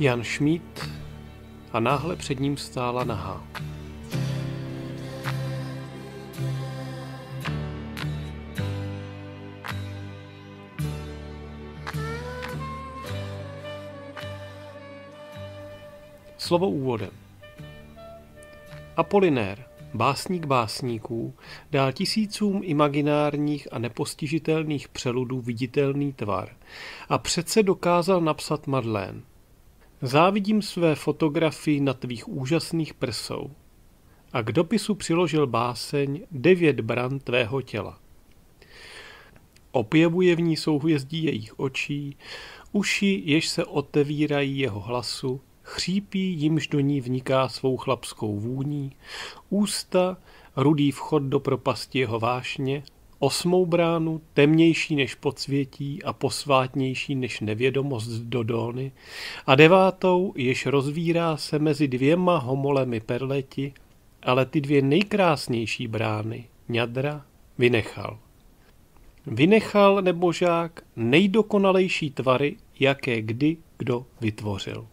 Jan Šmít a náhle před ním stála nahá. Slovo úvodem. Apolinér, básník básníků, dá tisícům imaginárních a nepostižitelných přeludů viditelný tvar a přece dokázal napsat Madlén – Závidím své fotografii na tvých úžasných prsou. A k dopisu přiložil báseň Devět bran tvého těla. Opěvuje v ní souhvězdí jejich očí, uši, jež se otevírají jeho hlasu, chřípí, jimž do ní vniká svou chlapskou vůní, ústa, rudý vchod do propasti jeho vášně, osmou bránu, temnější než podsvětí a posvátnější než nevědomost Dodóny, a devátou, jež rozvírá se mezi dvěma homolemi perleti, ale ty dvě nejkrásnější brány, ňadra, vynechal. Vynechal nebožák nejdokonalejší tvary, jaké kdy kdo vytvořil.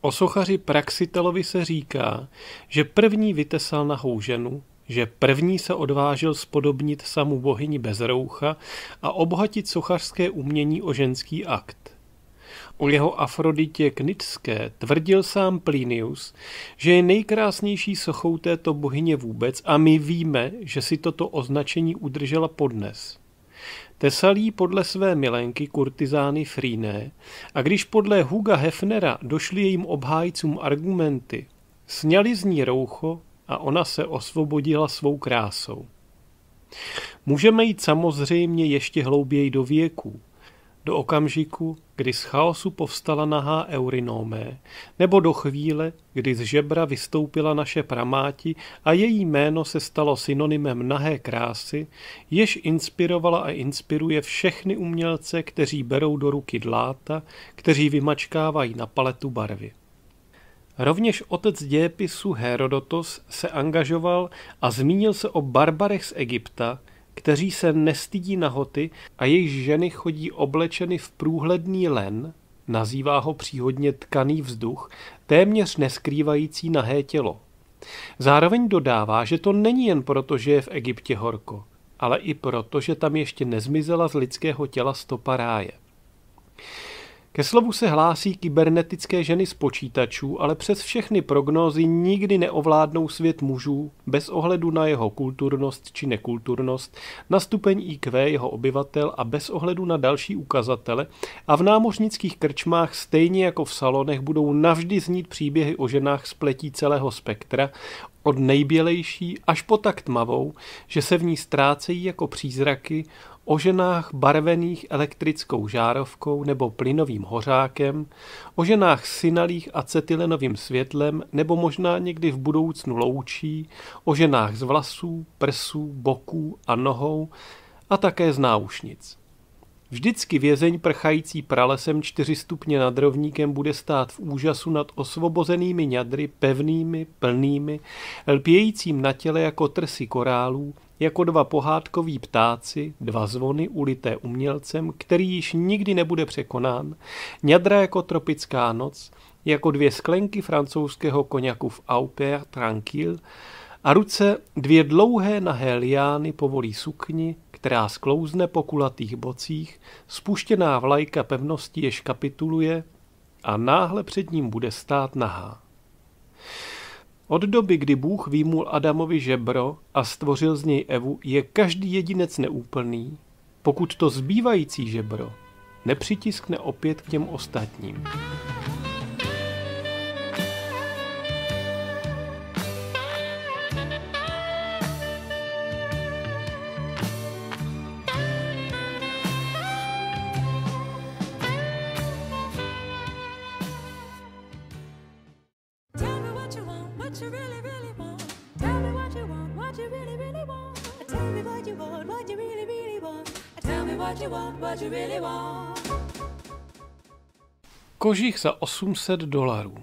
O sochaři Praxitelovi se říká, že první vytesal nahou ženu, že první se odvážil spodobnit samu bohyni bez roucha a obohatit sochařské umění o ženský akt. O jeho Afroditě Knitské tvrdil sám Plinius, že je nejkrásnější sochou této bohyně vůbec a my víme, že si toto označení udržela podnes. Tesalí podle své milenky kurtizány Fríné a když podle Huga Hefnera došly jejím obhájcům argumenty, sněli z ní roucho, a ona se osvobodila svou krásou. Můžeme jít samozřejmě ještě hlouběji do věků, do okamžiku, kdy z chaosu povstala nahá Eurinomé, nebo do chvíle, kdy z žebra vystoupila naše pramáti a její jméno se stalo synonymem nahé krásy, jež inspirovala a inspiruje všechny umělce, kteří berou do ruky dláta, kteří vymačkávají na paletu barvy. Rovněž otec dějepisu Herodotos se angažoval a zmínil se o barbarech z Egypta, kteří se nestydí nahoty a jejich ženy chodí oblečeny v průhledný len, nazývá ho příhodně tkaný vzduch, téměř neskrývající nahé tělo. Zároveň dodává, že to není jen proto, že je v Egyptě horko, ale i proto, že tam ještě nezmizela z lidského těla stopa ráje. Ke slovu se hlásí kybernetické ženy z počítačů, ale přes všechny prognózy nikdy neovládnou svět mužů bez ohledu na jeho kulturnost či nekulturnost, na stupeň IQ jeho obyvatel a bez ohledu na další ukazatele a v námořnických krčmách stejně jako v salonech budou navždy znít příběhy o ženách spletí celého spektra, od nejbělejší až po tak tmavou, že se v ní ztrácejí jako přízraky, o ženách barvených elektrickou žárovkou nebo plynovým hořákem, o ženách synalých acetylenovým světlem nebo možná někdy v budoucnu loučí, o ženách z vlasů, prsů, boků a nohou a také z náušnic. Vždycky vězeň prchající pralesem čtyři stupně nad rovníkem bude stát v úžasu nad osvobozenými ňadry, pevnými, plnými, lpějícím na těle jako trsy korálů, jako dva pohádkoví ptáci, dva zvony ulité umělcem, který již nikdy nebude překonán, ňadra jako tropická noc, jako dvě sklenky francouzského koněku v Auper Tranquil a ruce dvě dlouhé nahé liány povolí sukni, která sklouzne po kulatých bocích, spuštěná vlajka pevnosti jež kapituluje a náhle před ním bude stát nahá. Od doby, kdy Bůh výmul Adamovi žebro a stvořil z něj Evu, je každý jedinec neúplný, pokud to zbývající žebro nepřitiskne opět k těm ostatním. Kožích Kožich za 800 dolarů.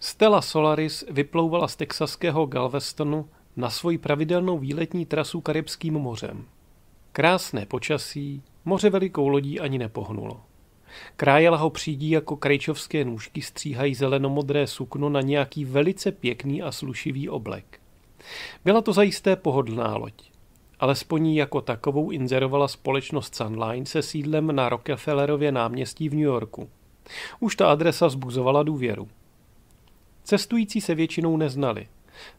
Stella Solaris vyplouvala z texaského Galvestonu na svoji pravidelnou výletní trasu Karibským mořem. Krásné počasí, moře velikou lodí ani nepohnulo. Krájela ho přídí jako krajčovské nůžky stříhají zelenomodré sukno na nějaký velice pěkný a slušivý oblek. Byla to zajisté pohodlná loď. Alespoň jako takovou inzerovala společnost Sunline se sídlem na Rockefellerově náměstí v New Yorku. Už ta adresa zbuzovala důvěru. Cestující se většinou neznali.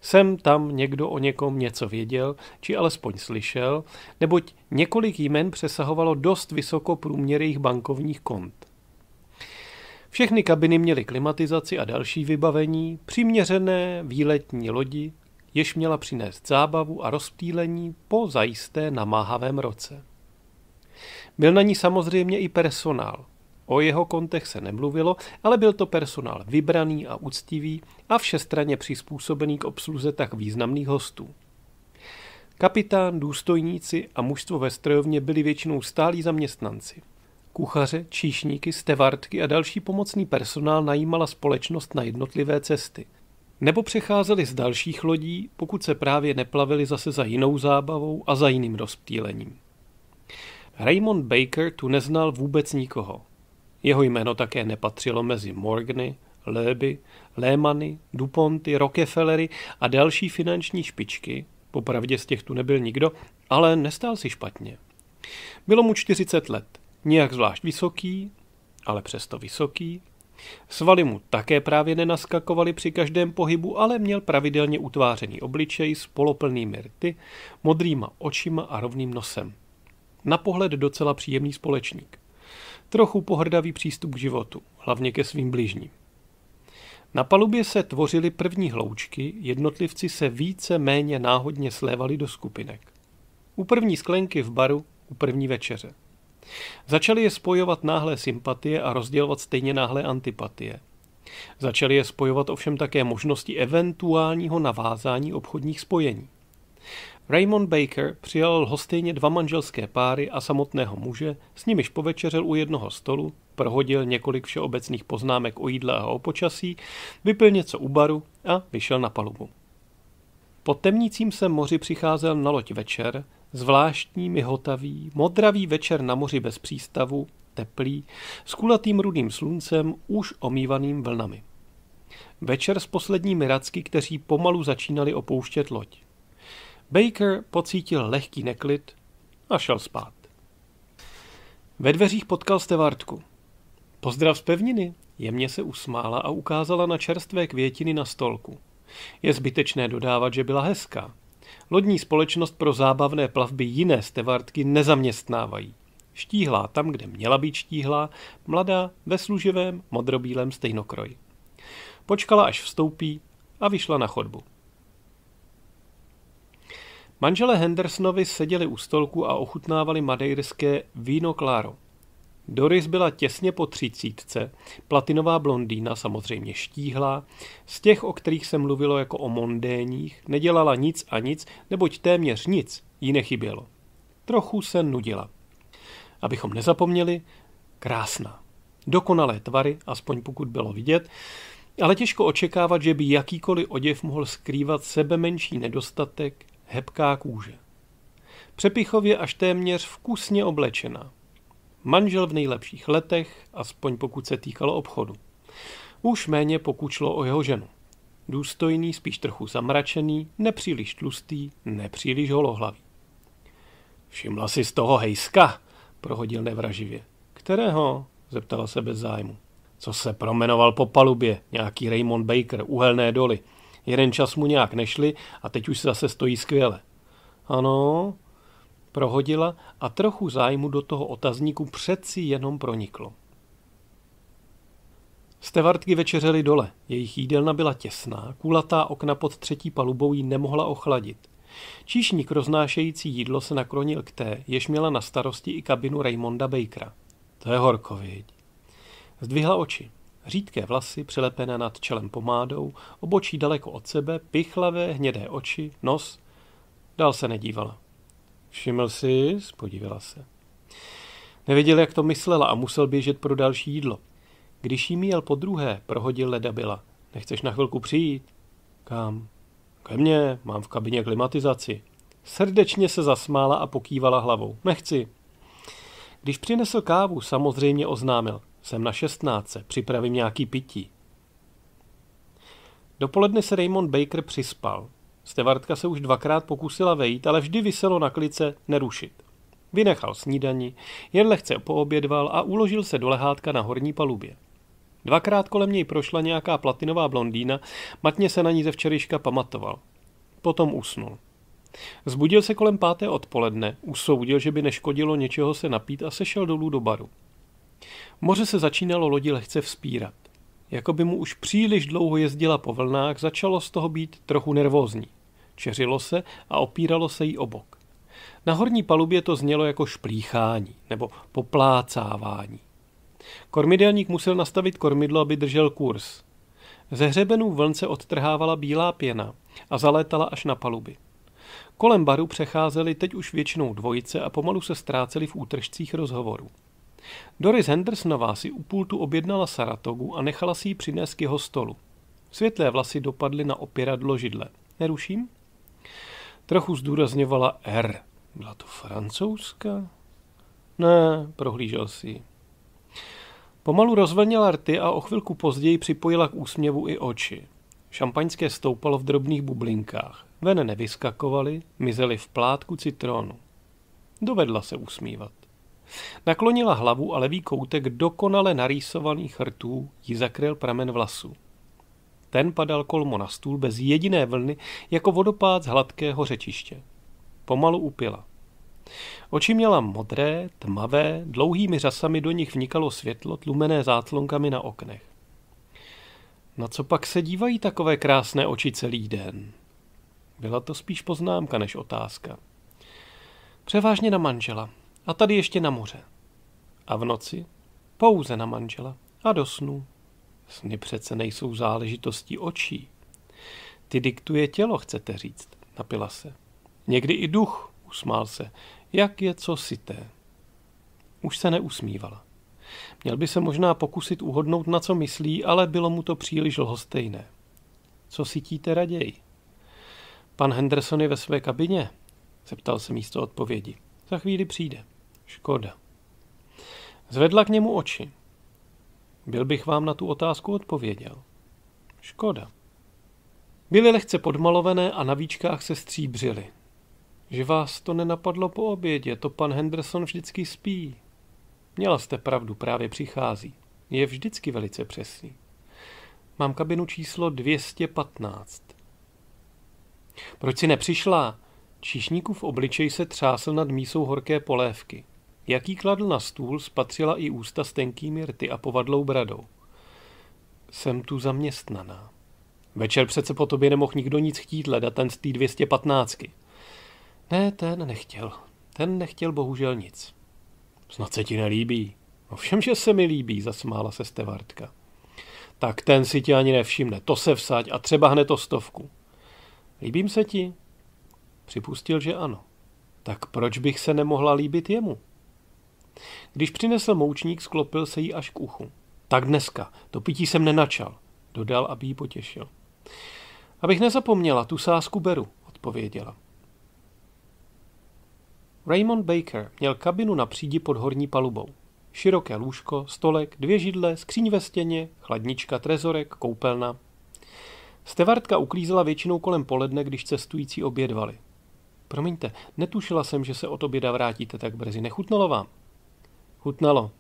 Sem tam někdo o někom něco věděl, či alespoň slyšel, neboť několik jmen přesahovalo dost vysoko průměr jejich bankovních kont. Všechny kabiny měly klimatizaci a další vybavení, přiměřené výletní lodi, jež měla přinést zábavu a rozptýlení po zajisté namáhavém roce. Byl na ní samozřejmě i personál. O jeho kontech se nemluvilo, ale byl to personál vybraný a úctivý a všestranně přizpůsobený k obsluze tak významných hostů. Kapitán, důstojníci a mužstvo ve strojovně byli většinou stálí zaměstnanci. Kuchaře, číšníky, stevartky a další pomocný personál najímala společnost na jednotlivé cesty – nebo přecházeli z dalších lodí, pokud se právě neplavili zase za jinou zábavou a za jiným rozptýlením. Raymond Baker tu neznal vůbec nikoho. Jeho jméno také nepatřilo mezi Morgany, Leby, Lémany, Duponty, Rockefellery a další finanční špičky, popravdě z těch tu nebyl nikdo, ale nestál si špatně. Bylo mu 40 let, Nijak zvlášť vysoký, ale přesto vysoký, Svaly mu také právě nenaskakovaly při každém pohybu, ale měl pravidelně utvářený obličej s poloplnými rty, modrýma očima a rovným nosem. Na pohled docela příjemný společník. Trochu pohrdavý přístup k životu, hlavně ke svým blížním. Na palubě se tvořily první hloučky, jednotlivci se více méně náhodně slévali do skupinek. U první sklenky v baru, u první večeře. Začaly je spojovat náhlé sympatie a rozdělovat stejně náhlé antipatie. Začaly je spojovat ovšem také možnosti eventuálního navázání obchodních spojení. Raymond Baker přijal hostejně dva manželské páry a samotného muže, s nimiž povečeřel u jednoho stolu, prohodil několik všeobecných poznámek o jídle a o počasí, vypil něco u baru a vyšel na palubu. Po temnícím se moři přicházel na loď večer, zvláštní, mihotavý, modravý večer na moři bez přístavu, teplý, s kulatým rudým sluncem, už omývaným vlnami. Večer s posledními racky, kteří pomalu začínali opouštět loď. Baker pocítil lehký neklid a šel spát. Ve dveřích potkal Stevartku. Pozdrav z pevniny, jemně se usmála a ukázala na čerstvé květiny na stolku. Je zbytečné dodávat, že byla hezká. Lodní společnost pro zábavné plavby jiné stevartky nezaměstnávají. Štíhlá tam, kde měla být štíhlá, mladá ve služivém modrobílém stejnokroji. Počkala, až vstoupí a vyšla na chodbu. Manžele Hendersonovi seděli u stolku a ochutnávali madejrské víno Kláro. Doris byla těsně po třicítce, platinová blondýna samozřejmě štíhla, z těch, o kterých se mluvilo jako o mondéních, nedělala nic a nic, neboť téměř nic jí nechybělo. Trochu se nudila. Abychom nezapomněli, krásná. Dokonalé tvary, aspoň pokud bylo vidět, ale těžko očekávat, že by jakýkoliv oděv mohl skrývat sebe menší nedostatek, hebká kůže. Přepichově až téměř vkusně oblečená. Manžel v nejlepších letech, aspoň pokud se týkalo obchodu. Už méně pokud šlo o jeho ženu. Důstojný, spíš trochu zamračený, nepříliš tlustý, nepříliš holohlavý. Všimla si z toho hejska, prohodil nevraživě. Kterého? zeptala se bez zájmu. Co se promenoval po palubě, nějaký Raymond Baker, uhelné doly. Jeden čas mu nějak nešli a teď už se zase stojí skvěle. Ano, prohodila a trochu zájmu do toho otazníku přeci jenom proniklo. Stevartky večeřely dole, jejich jídelna byla těsná, kulatá okna pod třetí palubou ji nemohla ochladit. Číšník roznášející jídlo se naklonil k té, jež měla na starosti i kabinu Raymonda Bakera. To je horko, viď? Zdvihla oči. Řídké vlasy, přilepené nad čelem pomádou, obočí daleko od sebe, pichlavé, hnědé oči, nos. Dál se nedívala. Všiml si, spodívala se. Nevěděl, jak to myslela a musel běžet pro další jídlo. Když jí měl po druhé, prohodil byla. Nechceš na chvilku přijít? Kam? Ke mně, mám v kabině klimatizaci. Srdečně se zasmála a pokývala hlavou. Nechci. Když přinesl kávu, samozřejmě oznámil. Jsem na šestnáce, připravím nějaký pití. Dopoledne se Raymond Baker přispal. Stevartka se už dvakrát pokusila vejít, ale vždy vyselo na klice nerušit. Vynechal snídani, jen lehce poobědval a uložil se do lehátka na horní palubě. Dvakrát kolem něj prošla nějaká platinová blondýna, matně se na ní ze včerejška pamatoval. Potom usnul. Zbudil se kolem páté odpoledne, usoudil, že by neškodilo něčeho se napít a sešel dolů do baru. Moře se začínalo lodi lehce vzpírat. Jako by mu už příliš dlouho jezdila po vlnách, začalo z toho být trochu nervózní. Čeřilo se a opíralo se jí o bok. Na horní palubě to znělo jako šplíchání nebo poplácávání. Kormidelník musel nastavit kormidlo, aby držel kurz. Ze hřebenů vlnce odtrhávala bílá pěna a zalétala až na paluby. Kolem baru přecházeli teď už většinou dvojice a pomalu se ztráceli v útržcích rozhovorů. Doris Hendersonová si u pultu objednala Saratogu a nechala si ji přinést k jeho stolu. Světlé vlasy dopadly na opěradlo židle. Neruším? Trochu zdůrazňovala R. Byla to francouzská? Ne, prohlížel si Pomalu rozvlnila rty a o chvilku později připojila k úsměvu i oči. Šampaňské stoupalo v drobných bublinkách. Vene nevyskakovaly, mizely v plátku citronu. Dovedla se usmívat. Naklonila hlavu a levý koutek dokonale narýsovaných rtů ji zakryl pramen vlasu. Ten padal kolmo na stůl bez jediné vlny, jako vodopád z hladkého řečiště. Pomalu upila. Oči měla modré, tmavé, dlouhými řasami do nich vnikalo světlo, tlumené záclonkami na oknech. Na co pak se dívají takové krásné oči celý den? Byla to spíš poznámka než otázka. Převážně na manžela, a tady ještě na moře. A v noci pouze na manžela a do snů. Sny přece nejsou záležitostí očí. Ty diktuje tělo, chcete říct, napila se. Někdy i duch, usmál se, jak je co sité. Už se neusmívala. Měl by se možná pokusit uhodnout, na co myslí, ale bylo mu to příliš lhostejné. Co cítíte raději? Pan Henderson je ve své kabině? Zeptal se místo odpovědi. Za chvíli přijde. Škoda. Zvedla k němu oči. Byl bych vám na tu otázku odpověděl. Škoda. Byly lehce podmalované a na víčkách se stříbřily. Že vás to nenapadlo po obědě, to pan Henderson vždycky spí. Měla jste pravdu, právě přichází. Je vždycky velice přesný. Mám kabinu číslo 215. Proč si nepřišla? Číšníkův obličej se třásl nad mísou horké polévky. Jaký kladl na stůl, spatřila i ústa s tenkými rty a povadlou bradou. Jsem tu zaměstnaná. Večer přece po tobě nemohl nikdo nic chtít, leda ten z té 215. Ne, ten nechtěl. Ten nechtěl bohužel nic. Snad se ti nelíbí. Ovšem, no že se mi líbí, zasmála se Stevartka. Tak ten si tě ani nevšimne, to se vsaď a třeba hned o stovku. Líbím se ti? Připustil, že ano. Tak proč bych se nemohla líbit jemu? Když přinesl moučník, sklopil se jí až k uchu. Tak dneska, to pití jsem nenačal, dodal, aby ji potěšil. Abych nezapomněla, tu sásku beru, odpověděla. Raymond Baker měl kabinu na přídi pod horní palubou. Široké lůžko, stolek, dvě židle, skříň ve stěně, chladnička, trezorek, koupelna. Stevartka uklízela většinou kolem poledne, když cestující obědvali. Promiňte, netušila jsem, že se od oběda vrátíte tak brzy. Nechutnalo vám? Chutnalo.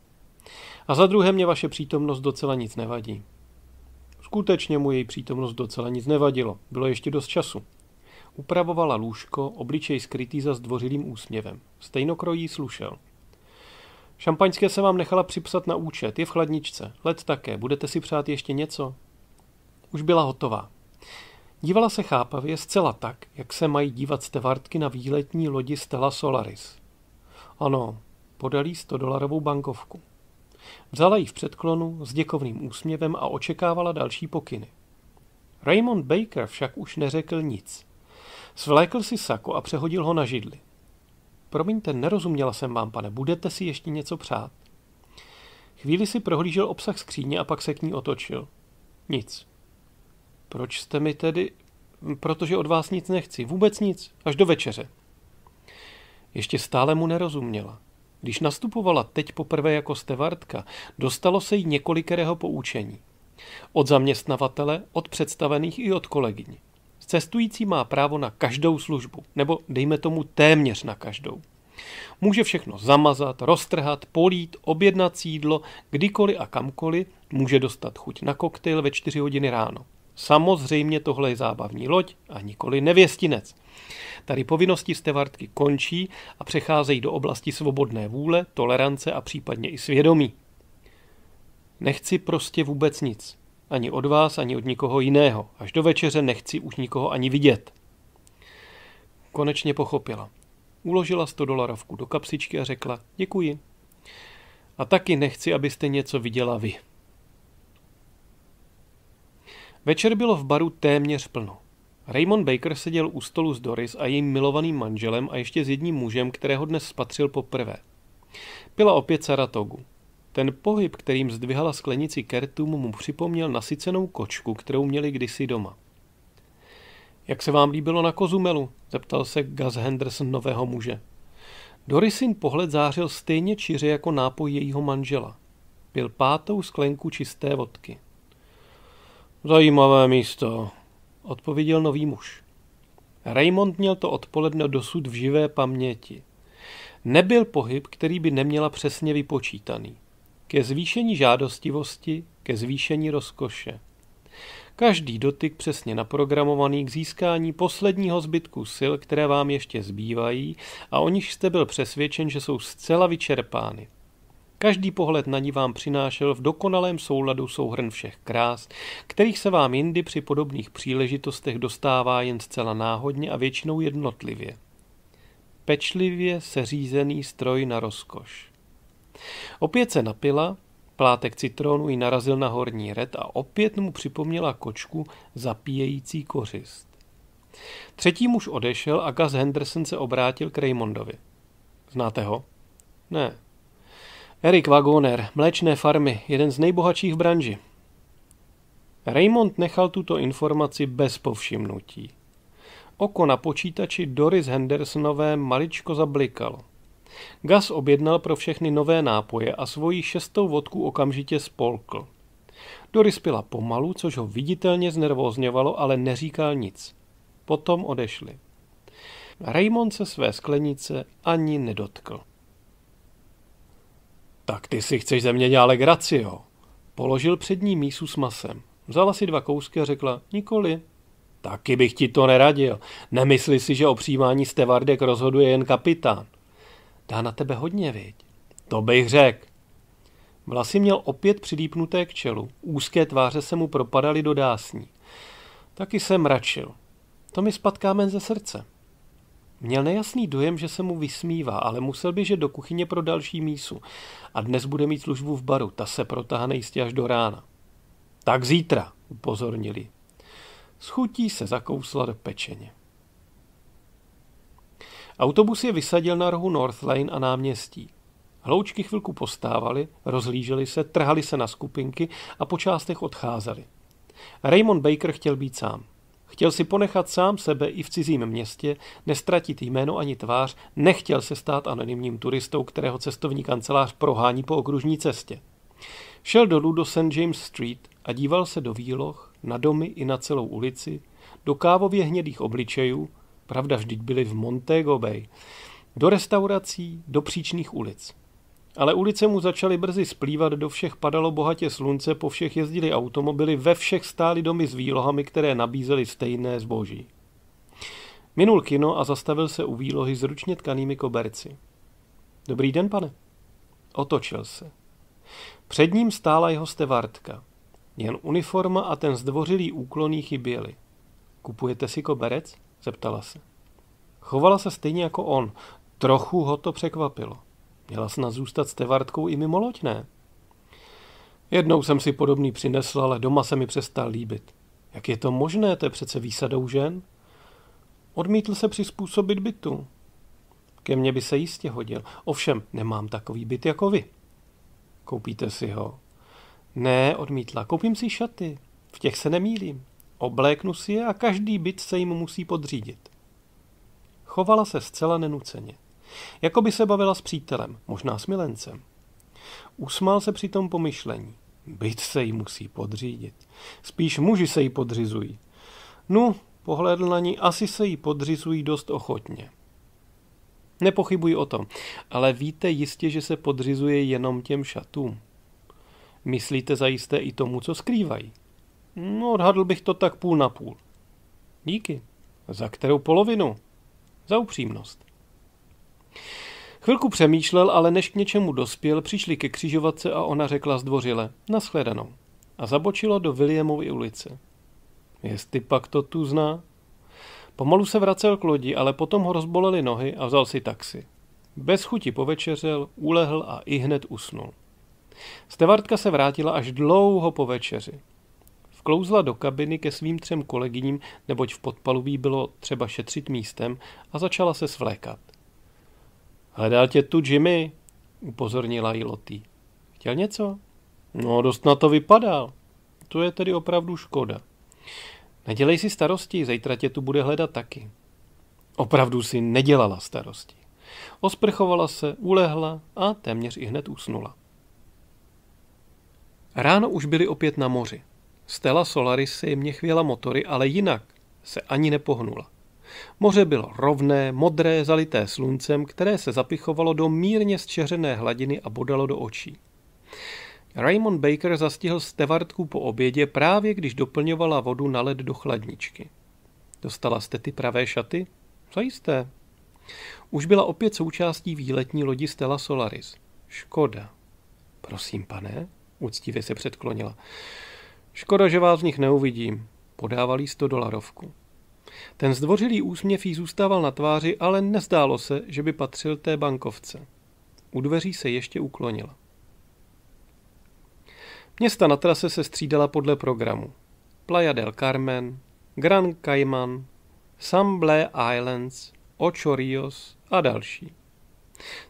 A za druhé mě vaše přítomnost docela nic nevadí. Skutečně mu její přítomnost docela nic nevadilo. Bylo ještě dost času. Upravovala lůžko, obličej skrytý za zdvořilým úsměvem. Stejnokrojí slušel. Šampaňské se vám nechala připsat na účet, je v chladničce. Let také, budete si přát ještě něco? Už byla hotová. Dívala se chápavě zcela tak, jak se mají dívat stevartky na výletní lodi Stella Solaris. Ano, Podal jí 100 dolarovou bankovku. Vzala ji v předklonu s děkovným úsměvem a očekávala další pokyny. Raymond Baker však už neřekl nic. Svlékl si sako a přehodil ho na židli. Promiňte, nerozuměla jsem vám, pane, budete si ještě něco přát. Chvíli si prohlížel obsah skříně a pak se k ní otočil. Nic. Proč jste mi tedy... Protože od vás nic nechci, vůbec nic, až do večeře. Ještě stále mu nerozuměla. Když nastupovala teď poprvé jako stevartka, dostalo se jí několikerého poučení. Od zaměstnavatele, od představených i od kolegyň. Cestující má právo na každou službu, nebo dejme tomu téměř na každou. Může všechno zamazat, roztrhat, polít, objednat sídlo, kdykoliv a kamkoliv, může dostat chuť na koktejl ve 4 hodiny ráno. Samozřejmě tohle je zábavní loď a nikoli nevěstinec. Tady povinnosti stevartky končí a přecházejí do oblasti svobodné vůle, tolerance a případně i svědomí. Nechci prostě vůbec nic. Ani od vás, ani od nikoho jiného. Až do večeře nechci už nikoho ani vidět. Konečně pochopila. Uložila 100 dolarovku do kapsičky a řekla děkuji. A taky nechci, abyste něco viděla vy. Večer bylo v baru téměř plno. Raymond Baker seděl u stolu s Doris a jejím milovaným manželem a ještě s jedním mužem, kterého dnes spatřil poprvé. Pila opět Saratogu. Ten pohyb, kterým zdvihala sklenici kertum, mu připomněl nasycenou kočku, kterou měli kdysi doma. Jak se vám líbilo na Kozumelu? zeptal se Gus Henderson nového muže. Dorisin pohled zářil stejně čiře jako nápoj jejího manžela. Pil pátou sklenku čisté vodky. Zajímavé místo, odpověděl nový muž. Raymond měl to odpoledne dosud v živé paměti. Nebyl pohyb, který by neměla přesně vypočítaný. Ke zvýšení žádostivosti, ke zvýšení rozkoše. Každý dotyk přesně naprogramovaný k získání posledního zbytku sil, které vám ještě zbývají a o nich jste byl přesvědčen, že jsou zcela vyčerpány. Každý pohled na ní vám přinášel v dokonalém souladu souhrn všech krás, kterých se vám jindy při podobných příležitostech dostává jen zcela náhodně a většinou jednotlivě. Pečlivě seřízený stroj na rozkoš. Opět se napila, plátek citronu ji narazil na horní red a opět mu připomněla kočku zapíjející kořist. Třetí muž odešel a Gus Henderson se obrátil k Raymondovi. Znáte ho? Ne, Erik Wagoner, Mléčné farmy, jeden z nejbohatších v branži. Raymond nechal tuto informaci bez povšimnutí. Oko na počítači Doris Hendersonové maličko zablikalo. Gas objednal pro všechny nové nápoje a svoji šestou vodku okamžitě spolkl. Doris pila pomalu, což ho viditelně znervózňovalo, ale neříkal nic. Potom odešli. Raymond se své sklenice ani nedotkl. Tak ty si chceš ze mě dělat legraci, jo? Položil před ní mísu s masem. Vzala si dva kousky a řekla, nikoli. Taky bych ti to neradil. Nemysli si, že o přijímání stevardek rozhoduje jen kapitán. Dá na tebe hodně, viď? To bych řekl. Vlasy měl opět přidýpnuté k čelu, úzké tváře se mu propadaly do dásní. Taky se mračil. To mi spadká men ze srdce. Měl nejasný dojem, že se mu vysmívá, ale musel běžet do kuchyně pro další mísu. A dnes bude mít službu v baru, ta se protáhne jistě až do rána. Tak zítra, upozornili. Schutí se zakousla do pečeně. Autobus je vysadil na rohu North Lane a náměstí. Hloučky chvilku postávali, rozlíželi se, trhali se na skupinky a po částech odcházeli. Raymond Baker chtěl být sám. Chtěl si ponechat sám sebe i v cizím městě, nestratit jméno ani tvář, nechtěl se stát anonymním turistou, kterého cestovní kancelář prohání po okružní cestě. Šel dolů do St. James Street a díval se do výloh, na domy i na celou ulici, do kávově hnědých obličejů, pravda vždyť byli v Montego Bay, do restaurací, do příčných ulic. Ale ulice mu začaly brzy splývat, do všech padalo bohatě slunce, po všech jezdili automobily, ve všech stály domy s výlohami, které nabízely stejné zboží. Minul kino a zastavil se u výlohy s ručně tkanými koberci. Dobrý den, pane. Otočil se. Před ním stála jeho stevartka. Jen uniforma a ten zdvořilý úklon chyběly. Kupujete si koberec? zeptala se. Chovala se stejně jako on. Trochu ho to překvapilo. Měla snad zůstat stevartkou i mimo loď, ne? Jednou jsem si podobný přinesl, ale doma se mi přestal líbit. Jak je to možné, to je přece výsadou žen? Odmítl se přizpůsobit bytu. Ke mně by se jistě hodil. Ovšem, nemám takový byt jako vy. Koupíte si ho? Ne, odmítla. Koupím si šaty. V těch se nemýlím. Obléknu si je a každý byt se jim musí podřídit. Chovala se zcela nenuceně. Jako by se bavila s přítelem, možná s milencem. Usmál se při tom pomyšlení. Byt se jí musí podřídit. Spíš muži se jí podřizují. Nu, no, pohlédl na ní, asi se jí podřizují dost ochotně. Nepochybuji o tom, ale víte jistě, že se podřizuje jenom těm šatům. Myslíte zajisté i tomu, co skrývají? No, odhadl bych to tak půl na půl. Díky. Za kterou polovinu? Za upřímnost. Chvilku přemýšlel, ale než k něčemu dospěl, přišli ke křižovatce a ona řekla zdvořile, nashledanou. A zabočila do Williamovy ulice. Jestli pak to tu zná? Pomalu se vracel k lodi, ale potom ho rozbolely nohy a vzal si taxi. Bez chuti povečeřel, ulehl a i hned usnul. Stevartka se vrátila až dlouho po večeři. Vklouzla do kabiny ke svým třem kolegyním, neboť v podpalubí bylo třeba šetřit místem a začala se svlékat. Hledal tě tu Jimmy, upozornila ji Lotý. Chtěl něco? No, dost na to vypadal. To je tedy opravdu škoda. Nedělej si starosti, zítra tě tu bude hledat taky. Opravdu si nedělala starosti. Osprchovala se, ulehla a téměř i hned usnula. Ráno už byli opět na moři. Stella Solaris se jim chvěla motory, ale jinak se ani nepohnula. Moře bylo rovné, modré, zalité sluncem, které se zapichovalo do mírně zčeřené hladiny a bodalo do očí. Raymond Baker zastihl stevartku po obědě právě když doplňovala vodu na led do chladničky. Dostala jste ty pravé šaty? Zajisté. Už byla opět součástí výletní lodi Stella Solaris. Škoda. Prosím, pane, úctivě se předklonila. Škoda, že vás v nich neuvidím. Podávali sto 100 dolarovku. Ten zdvořilý úsměv jí zůstával na tváři, ale nezdálo se, že by patřil té bankovce. U dveří se ještě uklonila. Města na trase se střídala podle programu. Playa del Carmen, Gran Cayman, Samble Islands, Ocho Rios a další.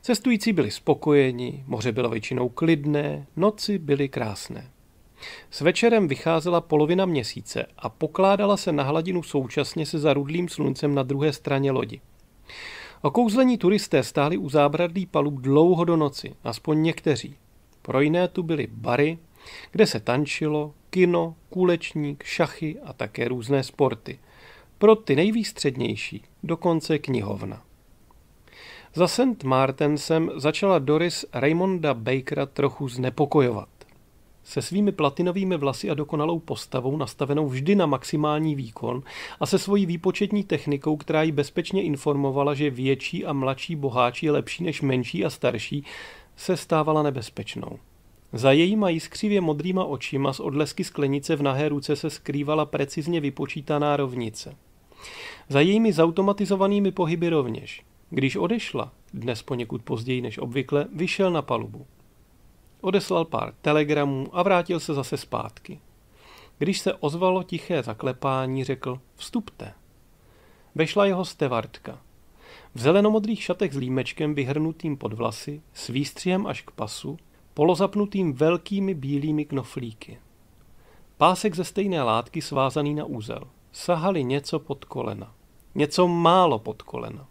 Cestující byli spokojeni, moře bylo většinou klidné, noci byly krásné. S večerem vycházela polovina měsíce a pokládala se na hladinu současně se zarudlým sluncem na druhé straně lodi. Okouzlení turisté stáli u zábradlí palub dlouho do noci, aspoň někteří. Pro jiné tu byly bary, kde se tančilo, kino, kulečník, šachy a také různé sporty. Pro ty nejvýstřednější dokonce knihovna. Za St. Martinsem začala Doris Raymonda Bakera trochu znepokojovat se svými platinovými vlasy a dokonalou postavou nastavenou vždy na maximální výkon a se svojí výpočetní technikou, která ji bezpečně informovala, že větší a mladší boháči je lepší než menší a starší, se stávala nebezpečnou. Za jejíma jiskřivě modrýma očima z odlesky sklenice v nahé ruce se skrývala precizně vypočítaná rovnice. Za jejími zautomatizovanými pohyby rovněž. Když odešla, dnes poněkud později než obvykle, vyšel na palubu odeslal pár telegramů a vrátil se zase zpátky. Když se ozvalo tiché zaklepání, řekl vstupte. Vešla jeho stevartka. V zelenomodrých šatech s límečkem vyhrnutým pod vlasy, s výstřihem až k pasu, polozapnutým velkými bílými knoflíky. Pásek ze stejné látky svázaný na úzel. Sahali něco pod kolena. Něco málo pod kolena.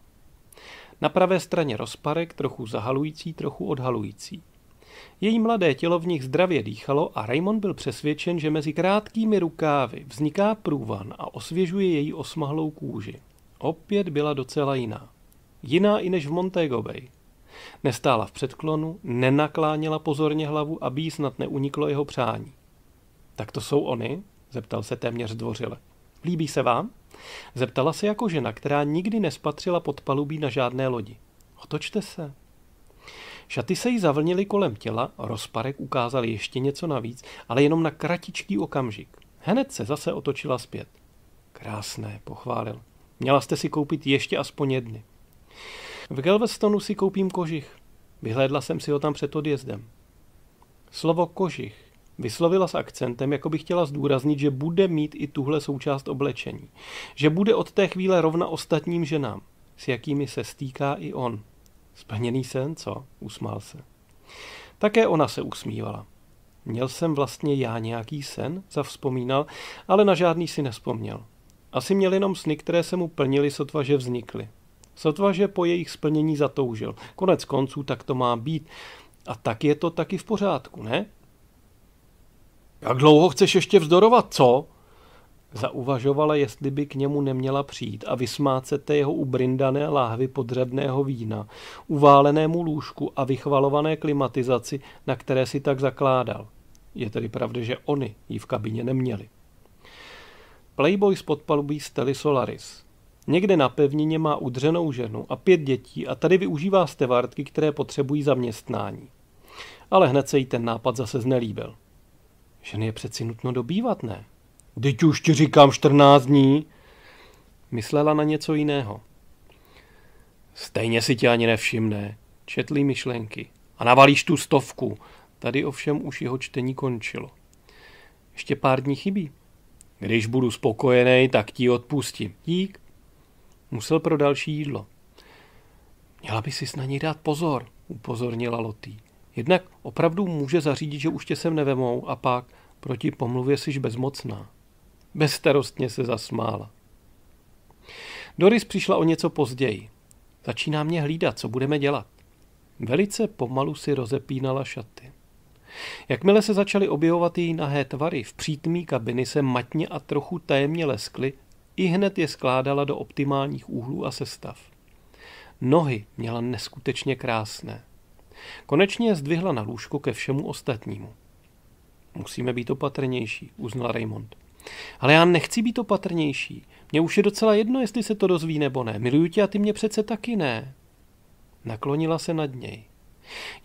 Na pravé straně rozparek, trochu zahalující, trochu odhalující. Její mladé tělo v nich zdravě dýchalo a Raymond byl přesvědčen, že mezi krátkými rukávy vzniká průvan a osvěžuje její osmahlou kůži. Opět byla docela jiná. Jiná i než v Montego Bay. Nestála v předklonu, nenakláněla pozorně hlavu, aby jí snad neuniklo jeho přání. Tak to jsou oni? zeptal se téměř zdvořile. Líbí se vám? Zeptala se jako žena, která nikdy nespatřila pod palubí na žádné lodi. Otočte se, Šaty se jí zavlnily kolem těla, rozparek ukázal ještě něco navíc, ale jenom na kratičký okamžik. Hned se zase otočila zpět. Krásné, pochválil. Měla jste si koupit ještě aspoň jedny. V Galvestonu si koupím kožich. Vyhlédla jsem si ho tam před odjezdem. Slovo kožich vyslovila s akcentem, jako by chtěla zdůraznit, že bude mít i tuhle součást oblečení. Že bude od té chvíle rovna ostatním ženám, s jakými se stýká i on. Splněný sen, co? Usmál se. Také ona se usmívala. Měl jsem vlastně já nějaký sen, zavzpomínal, ale na žádný si nespomněl. Asi měl jenom sny, které se mu plnily sotva, že vznikly. Sotva, že po jejich splnění zatoužil. Konec konců tak to má být. A tak je to taky v pořádku, ne? Jak dlouho chceš ještě vzdorovat, co? Zauvažovala, jestli by k němu neměla přijít a vysmát se té jeho ubrindané láhvy podřadného vína, uválenému lůžku a vychvalované klimatizaci, na které si tak zakládal. Je tedy pravda, že oni ji v kabině neměli. Playboy z podpalubí Steli Solaris. Někde na pevnině má udřenou ženu a pět dětí a tady využívá stevartky, které potřebují zaměstnání. Ale hned se jí ten nápad zase znelíbil. Ženy je přeci nutno dobývat, ne? Teď už ti říkám 14 dní. Myslela na něco jiného. Stejně si tě ani nevšimne. Četlí myšlenky. A navalíš tu stovku. Tady ovšem už jeho čtení končilo. Ještě pár dní chybí. Když budu spokojený, tak ti odpustím. Dík. Musel pro další jídlo. Měla by si na něj dát pozor, upozornila Lotý. Jednak opravdu může zařídit, že už tě sem nevemou a pak proti pomluvě jsi bezmocná. Bezstarostně se zasmála. Doris přišla o něco později. Začíná mě hlídat, co budeme dělat. Velice pomalu si rozepínala šaty. Jakmile se začaly objevovat její nahé tvary, v přítmí kabiny se matně a trochu tajemně leskly, i hned je skládala do optimálních úhlů a sestav. Nohy měla neskutečně krásné. Konečně je zdvihla na lůžko ke všemu ostatnímu. Musíme být opatrnější, uznal Raymond. Ale já nechci být opatrnější. Mně už je docela jedno, jestli se to dozví nebo ne. Miluju tě a ty mě přece taky ne. Naklonila se nad něj.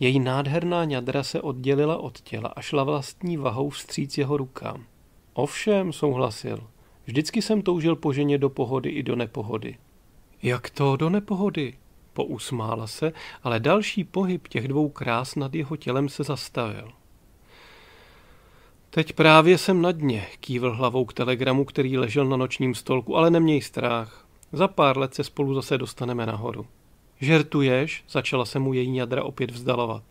Její nádherná ňadra se oddělila od těla a šla vlastní vahou vstříc jeho rukám. Ovšem, souhlasil. Vždycky jsem toužil po ženě do pohody i do nepohody. Jak to do nepohody? Pousmála se, ale další pohyb těch dvou krás nad jeho tělem se zastavil. Teď právě jsem na dně, kývl hlavou k telegramu, který ležel na nočním stolku, ale neměj strach. Za pár let se spolu zase dostaneme nahoru. Žertuješ? Začala se mu její jadra opět vzdalovat.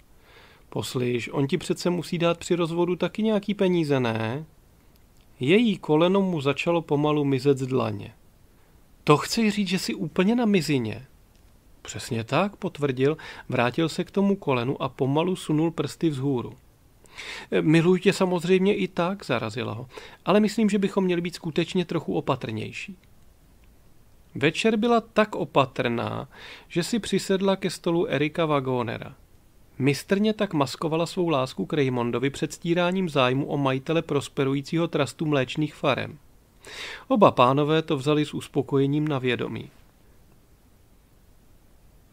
Poslyš, on ti přece musí dát při rozvodu taky nějaký peníze, ne? Její koleno mu začalo pomalu mizet z dlaně. To chceš říct, že jsi úplně na mizině? Přesně tak, potvrdil, vrátil se k tomu kolenu a pomalu sunul prsty vzhůru. Miluji tě samozřejmě i tak, zarazila ho, ale myslím, že bychom měli být skutečně trochu opatrnější. Večer byla tak opatrná, že si přisedla ke stolu Erika Wagonera. Mistrně tak maskovala svou lásku k Raymondovi předstíráním zájmu o majitele prosperujícího trastu mléčných farem. Oba pánové to vzali s uspokojením na vědomí.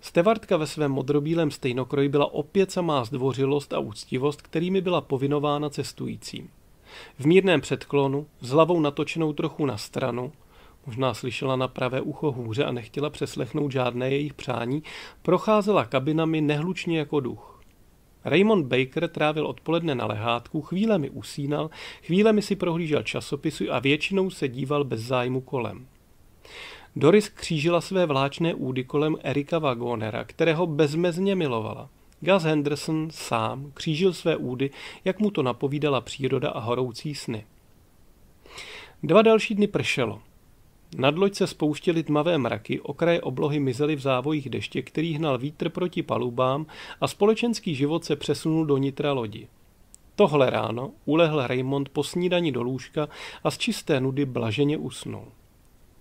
Stevartka ve svém modrobílém stejnokroji byla opět samá zdvořilost a úctivost, kterými byla povinována cestujícím. V mírném předklonu, s hlavou natočenou trochu na stranu, možná slyšela na pravé ucho hůře a nechtěla přeslechnout žádné jejich přání, procházela kabinami nehlučně jako duch. Raymond Baker trávil odpoledne na lehátku, chvílemi usínal, chvílemi si prohlížel časopisy a většinou se díval bez zájmu kolem. Doris křížila své vláčné údy kolem Erika Wagonera, kterého bezmezně milovala. Gus Henderson sám křížil své údy, jak mu to napovídala příroda a horoucí sny. Dva další dny pršelo. Nad loď se spouštěly tmavé mraky, okraje oblohy mizely v závojích deště, který hnal vítr proti palubám a společenský život se přesunul do nitra lodi. Tohle ráno ulehl Raymond po snídani do lůžka a z čisté nudy blaženě usnul.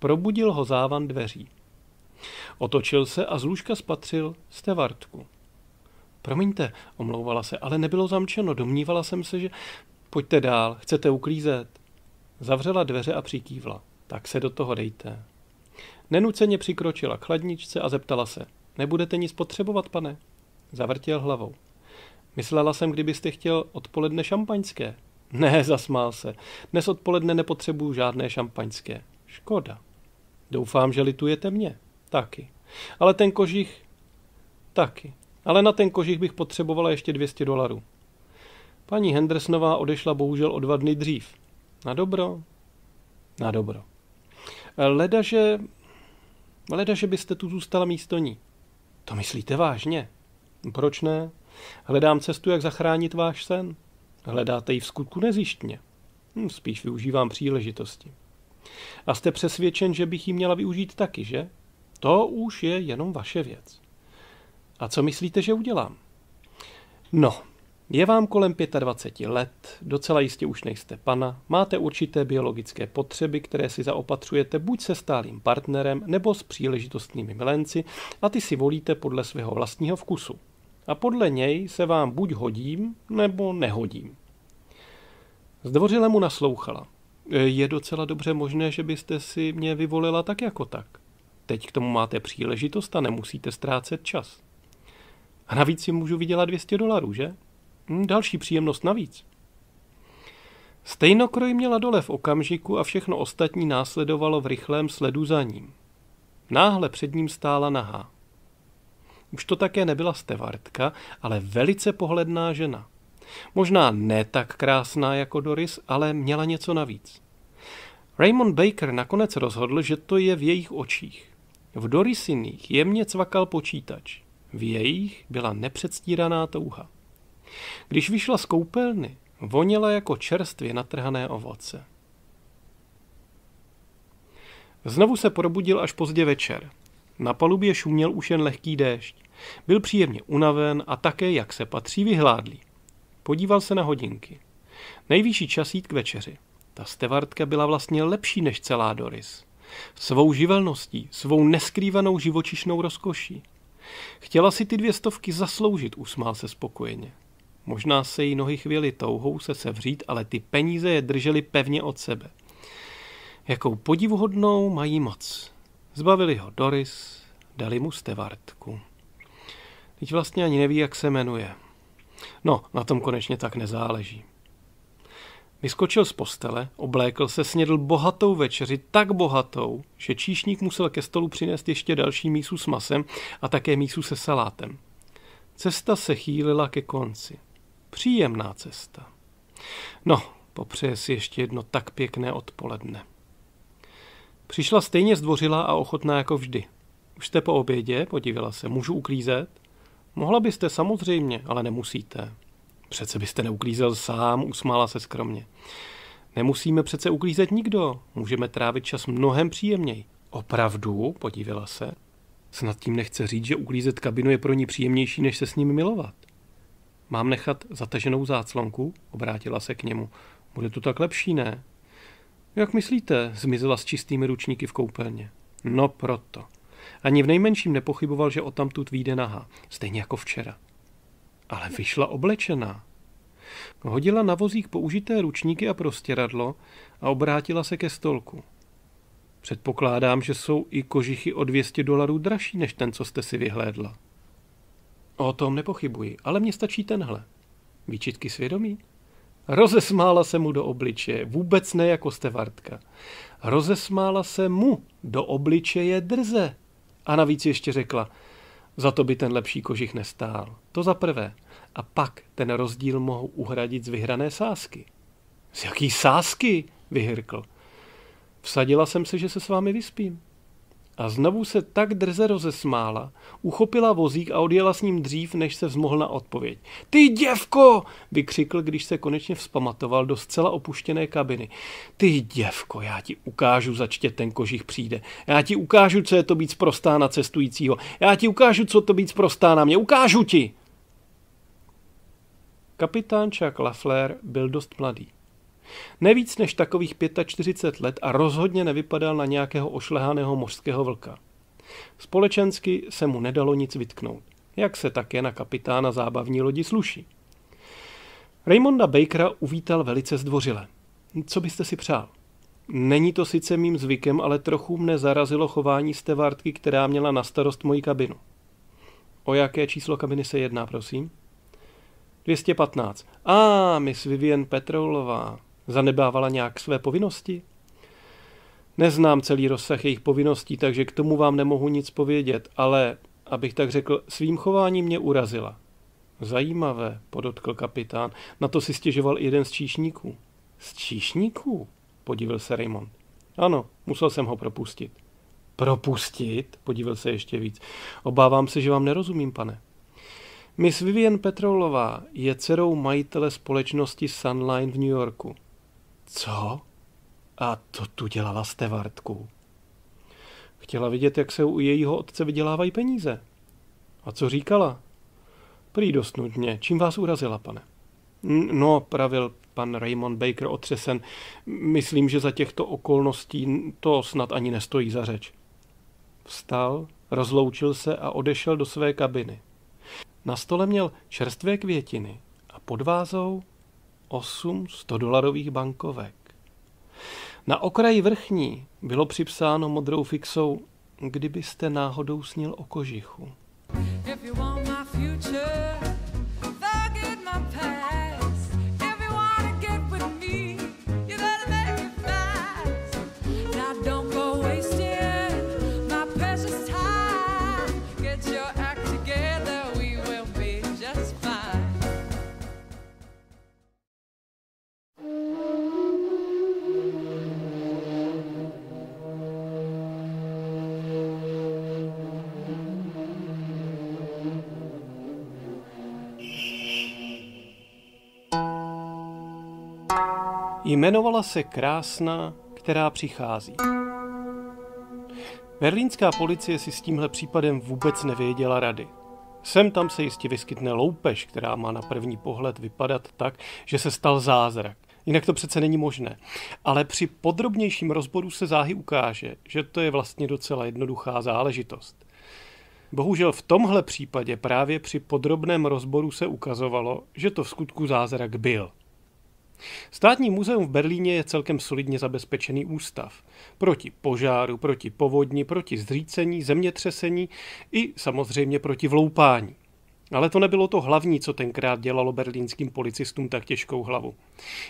Probudil ho závan dveří. Otočil se a z lůžka spatřil stevartku. Promiňte, omlouvala se, ale nebylo zamčeno. Domnívala jsem se, že... Pojďte dál, chcete uklízet. Zavřela dveře a přikývla. Tak se do toho dejte. Nenuceně přikročila k chladničce a zeptala se. Nebudete nic potřebovat, pane? Zavrtěl hlavou. Myslela jsem, kdybyste chtěl odpoledne šampaňské. Ne, zasmál se. Dnes odpoledne nepotřebuju žádné šampaňské. Škoda. Doufám, že litujete mě. Taky. Ale ten kožich taky. Ale na ten kožich bych potřebovala ještě 200 dolarů. Paní Hendersonová odešla bohužel o dva dny dřív. Na dobro. Na dobro. Ledaže... Ledaže byste tu zůstala místo ní. To myslíte vážně? Proč ne? Hledám cestu, jak zachránit váš sen. Hledáte ji v skutku nezjištně. Hm, spíš využívám příležitosti. A jste přesvědčen, že bych ji měla využít taky, že? To už je jenom vaše věc. A co myslíte, že udělám? No, je vám kolem 25 let, docela jistě už nejste pana, máte určité biologické potřeby, které si zaopatřujete buď se stálým partnerem nebo s příležitostnými milenci a ty si volíte podle svého vlastního vkusu. A podle něj se vám buď hodím, nebo nehodím. Zdvořile mu naslouchala je docela dobře možné, že byste si mě vyvolila tak jako tak. Teď k tomu máte příležitost a nemusíte ztrácet čas. A navíc si můžu vydělat 200 dolarů, že? Hm, další příjemnost navíc. Stejnokroj měla dole v okamžiku a všechno ostatní následovalo v rychlém sledu za ním. Náhle před ním stála nahá. Už to také nebyla stevartka, ale velice pohledná žena. Možná ne tak krásná jako Doris, ale měla něco navíc. Raymond Baker nakonec rozhodl, že to je v jejich očích. V Dorisiných jemně cvakal počítač. V jejich byla nepředstíraná touha. Když vyšla z koupelny, voněla jako čerstvě natrhané ovoce. Znovu se probudil až pozdě večer. Na palubě šuměl už jen lehký déšť. Byl příjemně unaven a také, jak se patří, vyhládlý. Podíval se na hodinky. Nejvyšší čas jít k večeři. Ta stevartka byla vlastně lepší než celá Doris. Svou živelností, svou neskrývanou živočišnou rozkoší. Chtěla si ty dvě stovky zasloužit, usmál se spokojeně. Možná se jí nohy chvíli touhou se sevřít, ale ty peníze je držely pevně od sebe. Jakou podivuhodnou mají moc. Zbavili ho Doris, dali mu stevartku. Teď vlastně ani neví, jak se jmenuje. No, na tom konečně tak nezáleží. Vyskočil z postele, oblékl se, snědl bohatou večeři, tak bohatou, že číšník musel ke stolu přinést ještě další mísu s masem a také mísu se salátem. Cesta se chýlila ke konci. Příjemná cesta. No, popřeje si ještě jedno tak pěkné odpoledne. Přišla stejně zdvořilá a ochotná jako vždy. Už jste po obědě, podívala se, můžu uklízet? Mohla byste samozřejmě, ale nemusíte. Přece byste neuklízel sám, usmála se skromně. Nemusíme přece uklízet nikdo. Můžeme trávit čas mnohem příjemněji. Opravdu, podívila se. Snad tím nechce říct, že uklízet kabinu je pro ní příjemnější, než se s ním milovat. Mám nechat zataženou záclonku? Obrátila se k němu. Bude to tak lepší, ne? Jak myslíte, zmizela s čistými ručníky v koupelně. No proto. Ani v nejmenším nepochyboval, že odtamtud vyjde naha, stejně jako včera. Ale vyšla oblečená. Hodila na vozík použité ručníky a prostěradlo a obrátila se ke stolku. Předpokládám, že jsou i kožichy o 200 dolarů dražší než ten, co jste si vyhlédla. O tom nepochybuji, ale mně stačí tenhle. Výčitky svědomí? Rozesmála se mu do obličeje, vůbec ne jako stevartka. Rozesmála se mu do obličeje drze. A navíc ještě řekla, za to by ten lepší kožich nestál. To za prvé. A pak ten rozdíl mohou uhradit z vyhrané sásky. Z jaký sásky? vyhrkl. Vsadila jsem se, že se s vámi vyspím. A znovu se tak drze rozesmála, uchopila vozík a odjela s ním dřív, než se vzmohl na odpověď. Ty děvko! vykřikl, když se konečně vzpamatoval do zcela opuštěné kabiny. Ty děvko, já ti ukážu, začtě ten kožich přijde. Já ti ukážu, co je to být prostá na cestujícího. Já ti ukážu, co to být prostá na mě. Ukážu ti! Kapitán Chuck Lafler byl dost mladý. Nevíc než takových 45 let a rozhodně nevypadal na nějakého ošlehaného mořského vlka. Společensky se mu nedalo nic vytknout, jak se také na kapitána zábavní lodi sluší. Raymonda Bakera uvítal velice zdvořile. Co byste si přál? Není to sice mým zvykem, ale trochu mne zarazilo chování stevártky, která měla na starost moji kabinu. O jaké číslo kabiny se jedná, prosím? 215. A, ah, Miss Vivian Petrolová zanebávala nějak své povinnosti? Neznám celý rozsah jejich povinností, takže k tomu vám nemohu nic povědět, ale, abych tak řekl, svým chováním mě urazila. Zajímavé, podotkl kapitán. Na to si stěžoval jeden z číšníků. Z číšníků? Podivil se Raymond. Ano, musel jsem ho propustit. Propustit? Podíval se ještě víc. Obávám se, že vám nerozumím, pane. Miss Vivian Petrolová je dcerou majitele společnosti Sunline v New Yorku. Co? A to tu dělala stevartku. Chtěla vidět, jak se u jejího otce vydělávají peníze. A co říkala? Prý dost nudně. Čím vás urazila, pane? No, pravil pan Raymond Baker otřesen. Myslím, že za těchto okolností to snad ani nestojí za řeč. Vstal, rozloučil se a odešel do své kabiny. Na stole měl čerstvé květiny a pod vázou osm 100 dolarových bankovek. Na okraji vrchní bylo připsáno modrou fixou, kdybyste náhodou snil o kožichu. If you want Jmenovala se Krásná, která přichází. Berlínská policie si s tímhle případem vůbec nevěděla rady. Sem tam se jistě vyskytne loupež, která má na první pohled vypadat tak, že se stal zázrak. Jinak to přece není možné. Ale při podrobnějším rozboru se záhy ukáže, že to je vlastně docela jednoduchá záležitost. Bohužel v tomhle případě právě při podrobném rozboru se ukazovalo, že to v skutku zázrak byl. Státní muzeum v Berlíně je celkem solidně zabezpečený ústav. Proti požáru, proti povodni, proti zřícení, zemětřesení i samozřejmě proti vloupání. Ale to nebylo to hlavní, co tenkrát dělalo berlínským policistům tak těžkou hlavu.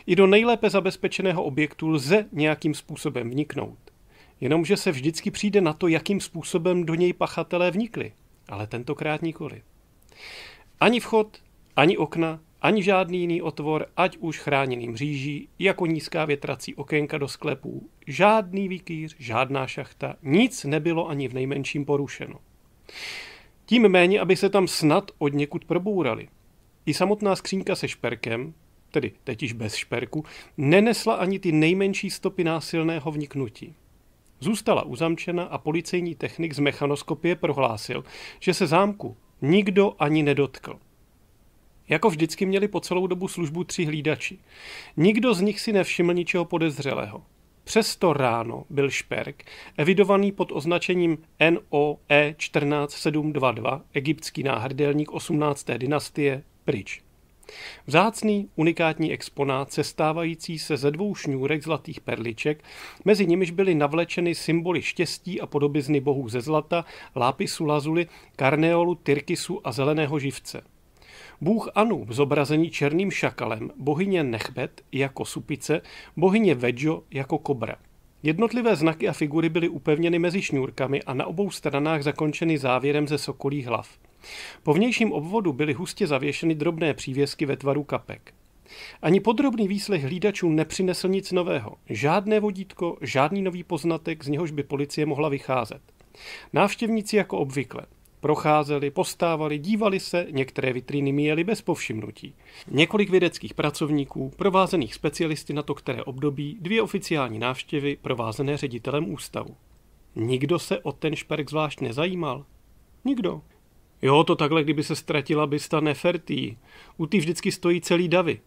I do nejlépe zabezpečeného objektu lze nějakým způsobem vniknout. Jenomže se vždycky přijde na to, jakým způsobem do něj pachatelé vnikli. Ale tentokrát nikoli. Ani vchod, ani okna, ani žádný jiný otvor, ať už chráněný mříží, jako nízká větrací okénka do sklepů. Žádný výkýř, žádná šachta, nic nebylo ani v nejmenším porušeno. Tím méně, aby se tam snad od někud probourali. I samotná skřínka se šperkem, tedy teď již bez šperku, nenesla ani ty nejmenší stopy násilného vniknutí. Zůstala uzamčena a policejní technik z mechanoskopie prohlásil, že se zámku nikdo ani nedotkl. Jako vždycky měli po celou dobu službu tři hlídači. Nikdo z nich si nevšiml ničeho podezřelého. Přesto ráno byl šperk, evidovaný pod označením NOE 14722, egyptský náhrdelník 18. dynastie, pryč. Vzácný, unikátní exponát sestávající se ze dvou šňůrek zlatých perliček, mezi nimiž byly navlečeny symboly štěstí a podobizny bohů ze zlata, lápisu lazuli, karneolu, tyrkisu a zeleného živce – Bůh Anu, zobrazený černým šakalem, bohyně Nechbet jako supice, bohyně Vejo jako kobra. Jednotlivé znaky a figury byly upevněny mezi šňůrkami a na obou stranách zakončeny závěrem ze sokolí hlav. Po vnějším obvodu byly hustě zavěšeny drobné přívěsky ve tvaru kapek. Ani podrobný výslech hlídačů nepřinesl nic nového. Žádné vodítko, žádný nový poznatek, z něhož by policie mohla vycházet. Návštěvníci jako obvykle. Procházeli, postávali, dívali se, některé vitríny míjeli bez povšimnutí. Několik vědeckých pracovníků, provázených specialisty na to které období, dvě oficiální návštěvy provázené ředitelem ústavu. Nikdo se o ten šperk zvlášť nezajímal. Nikdo. Jo, to takhle, kdyby se ztratila bysta Nefertý. U ty vždycky stojí celý davy.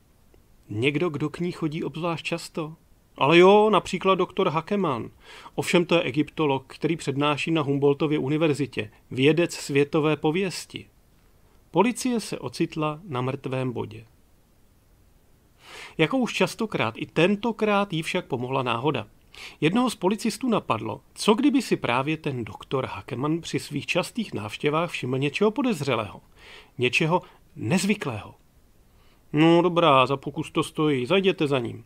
Někdo, kdo k ní chodí obzvlášť často, ale jo, například doktor Hakeman. Ovšem to je egyptolog, který přednáší na Humboldtově univerzitě, vědec světové pověsti. Policie se ocitla na mrtvém bodě. Jako už častokrát, i tentokrát jí však pomohla náhoda. Jednoho z policistů napadlo, co kdyby si právě ten doktor Hakeman při svých častých návštěvách všiml něčeho podezřelého, něčeho nezvyklého. No dobrá, za pokus to stojí, zajděte za ním,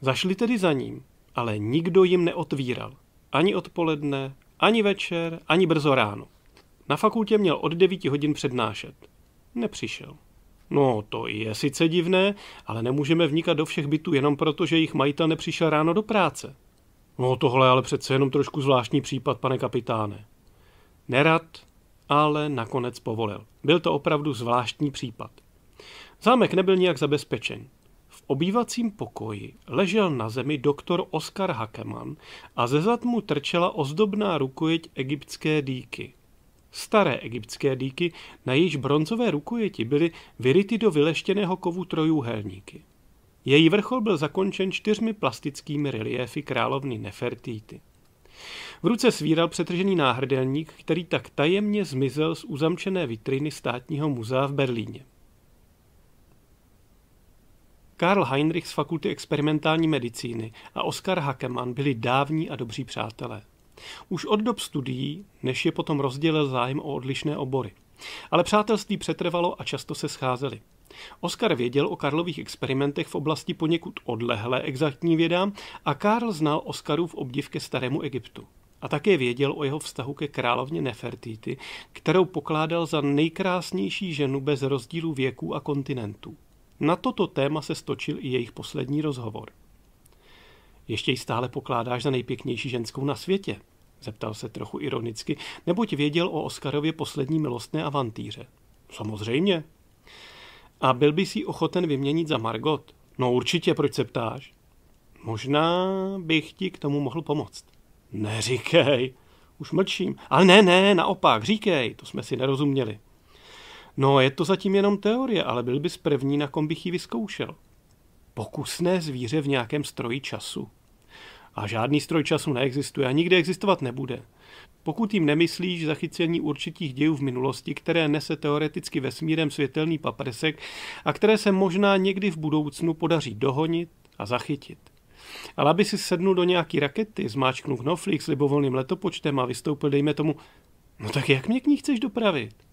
Zašli tedy za ním, ale nikdo jim neotvíral. Ani odpoledne, ani večer, ani brzo ráno. Na fakultě měl od 9 hodin přednášet. Nepřišel. No, to je sice divné, ale nemůžeme vnikat do všech bytů jenom proto, že jich majitel nepřišel ráno do práce. No, tohle je ale přece jenom trošku zvláštní případ, pane kapitáne. Nerad, ale nakonec povolil. Byl to opravdu zvláštní případ. Zámek nebyl nijak zabezpečen obývacím pokoji ležel na zemi doktor Oskar Hakeman a ze zad mu trčela ozdobná rukojeť egyptské dýky. Staré egyptské dýky, na jejíž bronzové rukojeti byly vyryty do vyleštěného kovu trojúhelníky. Její vrchol byl zakončen čtyřmi plastickými reliéfy královny Nefertity. V ruce svíral přetržený náhrdelník, který tak tajemně zmizel z uzamčené vitriny státního muzea v Berlíně. Karl Heinrich z Fakulty experimentální medicíny a Oskar Hakeman byli dávní a dobří přátelé. Už od dob studií, než je potom rozdělil zájem o odlišné obory. Ale přátelství přetrvalo a často se scházeli. Oskar věděl o Karlových experimentech v oblasti poněkud odlehlé exaktní vědám a Karl znal Oskarův obdiv ke starému Egyptu. A také věděl o jeho vztahu ke královně Nefertity, kterou pokládal za nejkrásnější ženu bez rozdílu věků a kontinentů. Na toto téma se stočil i jejich poslední rozhovor. Ještě ji stále pokládáš za nejpěknější ženskou na světě, zeptal se trochu ironicky, neboť věděl o Oskarově poslední milostné avantýře. Samozřejmě. A byl by si ochoten vyměnit za Margot? No určitě, proč se ptáš? Možná bych ti k tomu mohl pomoct. Neříkej, už mlčím. Ale ne, ne, naopak, říkej, to jsme si nerozuměli. No, je to zatím jenom teorie, ale byl bys první, na kom bych ji vyzkoušel. Pokusné zvíře v nějakém stroji času. A žádný stroj času neexistuje a nikdy existovat nebude. Pokud jim nemyslíš zachycení určitých dějů v minulosti, které nese teoreticky vesmírem světelný paprsek a které se možná někdy v budoucnu podaří dohonit a zachytit. Ale aby si sednul do nějaký rakety, zmáčknul knoflík s libovolným letopočtem a vystoupil, dejme tomu, no tak jak mě k ní chceš dopravit?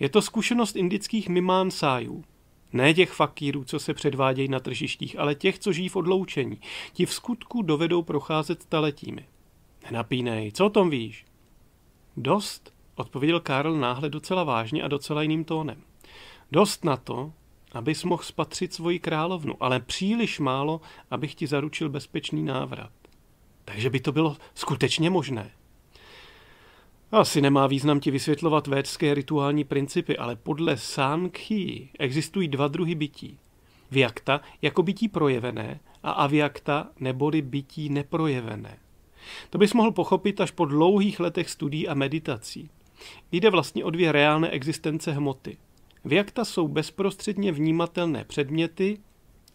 Je to zkušenost indických mimánsájů. Ne těch fakírů, co se předvádějí na tržištích, ale těch, co žijí v odloučení. Ti v skutku dovedou procházet staletími. Nenapínej, co o tom víš? Dost, odpověděl Karl náhle docela vážně a docela jiným tónem. Dost na to, abys mohl spatřit svoji královnu, ale příliš málo, abych ti zaručil bezpečný návrat. Takže by to bylo skutečně možné. Asi nemá význam ti vysvětlovat védské rituální principy, ale podle Sankhi existují dva druhy bytí. Vyakta jako bytí projevené a avyakta neboli bytí neprojevené. To bys mohl pochopit až po dlouhých letech studií a meditací. Jde vlastně o dvě reálné existence hmoty. Vyakta jsou bezprostředně vnímatelné předměty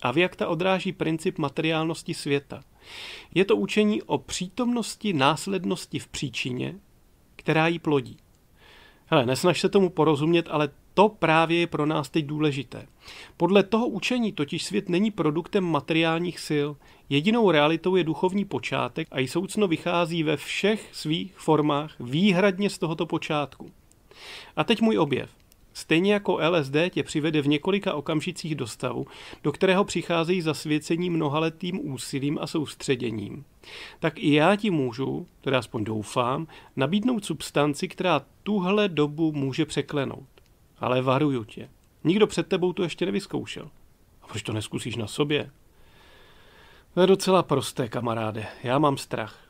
a vyakta odráží princip materiálnosti světa. Je to učení o přítomnosti následnosti v příčině která ji plodí. Hele, nesnaž se tomu porozumět, ale to právě je pro nás teď důležité. Podle toho učení totiž svět není produktem materiálních sil. Jedinou realitou je duchovní počátek a Jsoucno vychází ve všech svých formách výhradně z tohoto počátku. A teď můj objev. Stejně jako LSD tě přivede v několika okamžicích do stavu, do kterého přicházejí zasvěcení mnohaletým úsilím a soustředěním. Tak i já ti můžu, teda aspoň doufám, nabídnout substanci, která tuhle dobu může překlenout. Ale varuju tě. Nikdo před tebou to ještě nevyzkoušel. A proč to neskusíš na sobě? To je docela prosté, kamaráde. Já mám strach.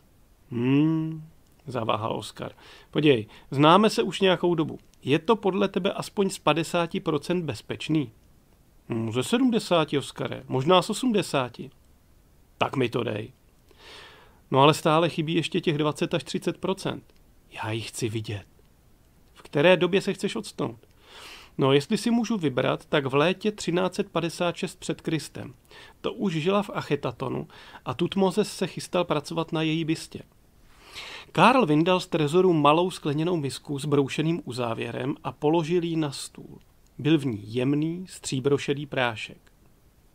Hmm, zaváhal Oskar. Podívej, známe se už nějakou dobu. Je to podle tebe aspoň z 50% bezpečný? Hmm, ze 70, Oskare, možná z 80. Tak mi to dej. No ale stále chybí ještě těch 20 až 30%. Já ji chci vidět. V které době se chceš odstnout? No, jestli si můžu vybrat, tak v létě 1356 před Kristem. To už žila v Achetatonu a Tutmozes se chystal pracovat na její bystě. Karl vyndal z trezoru malou skleněnou misku s broušeným uzávěrem a položil ji na stůl. Byl v ní jemný, stříbrošedý prášek.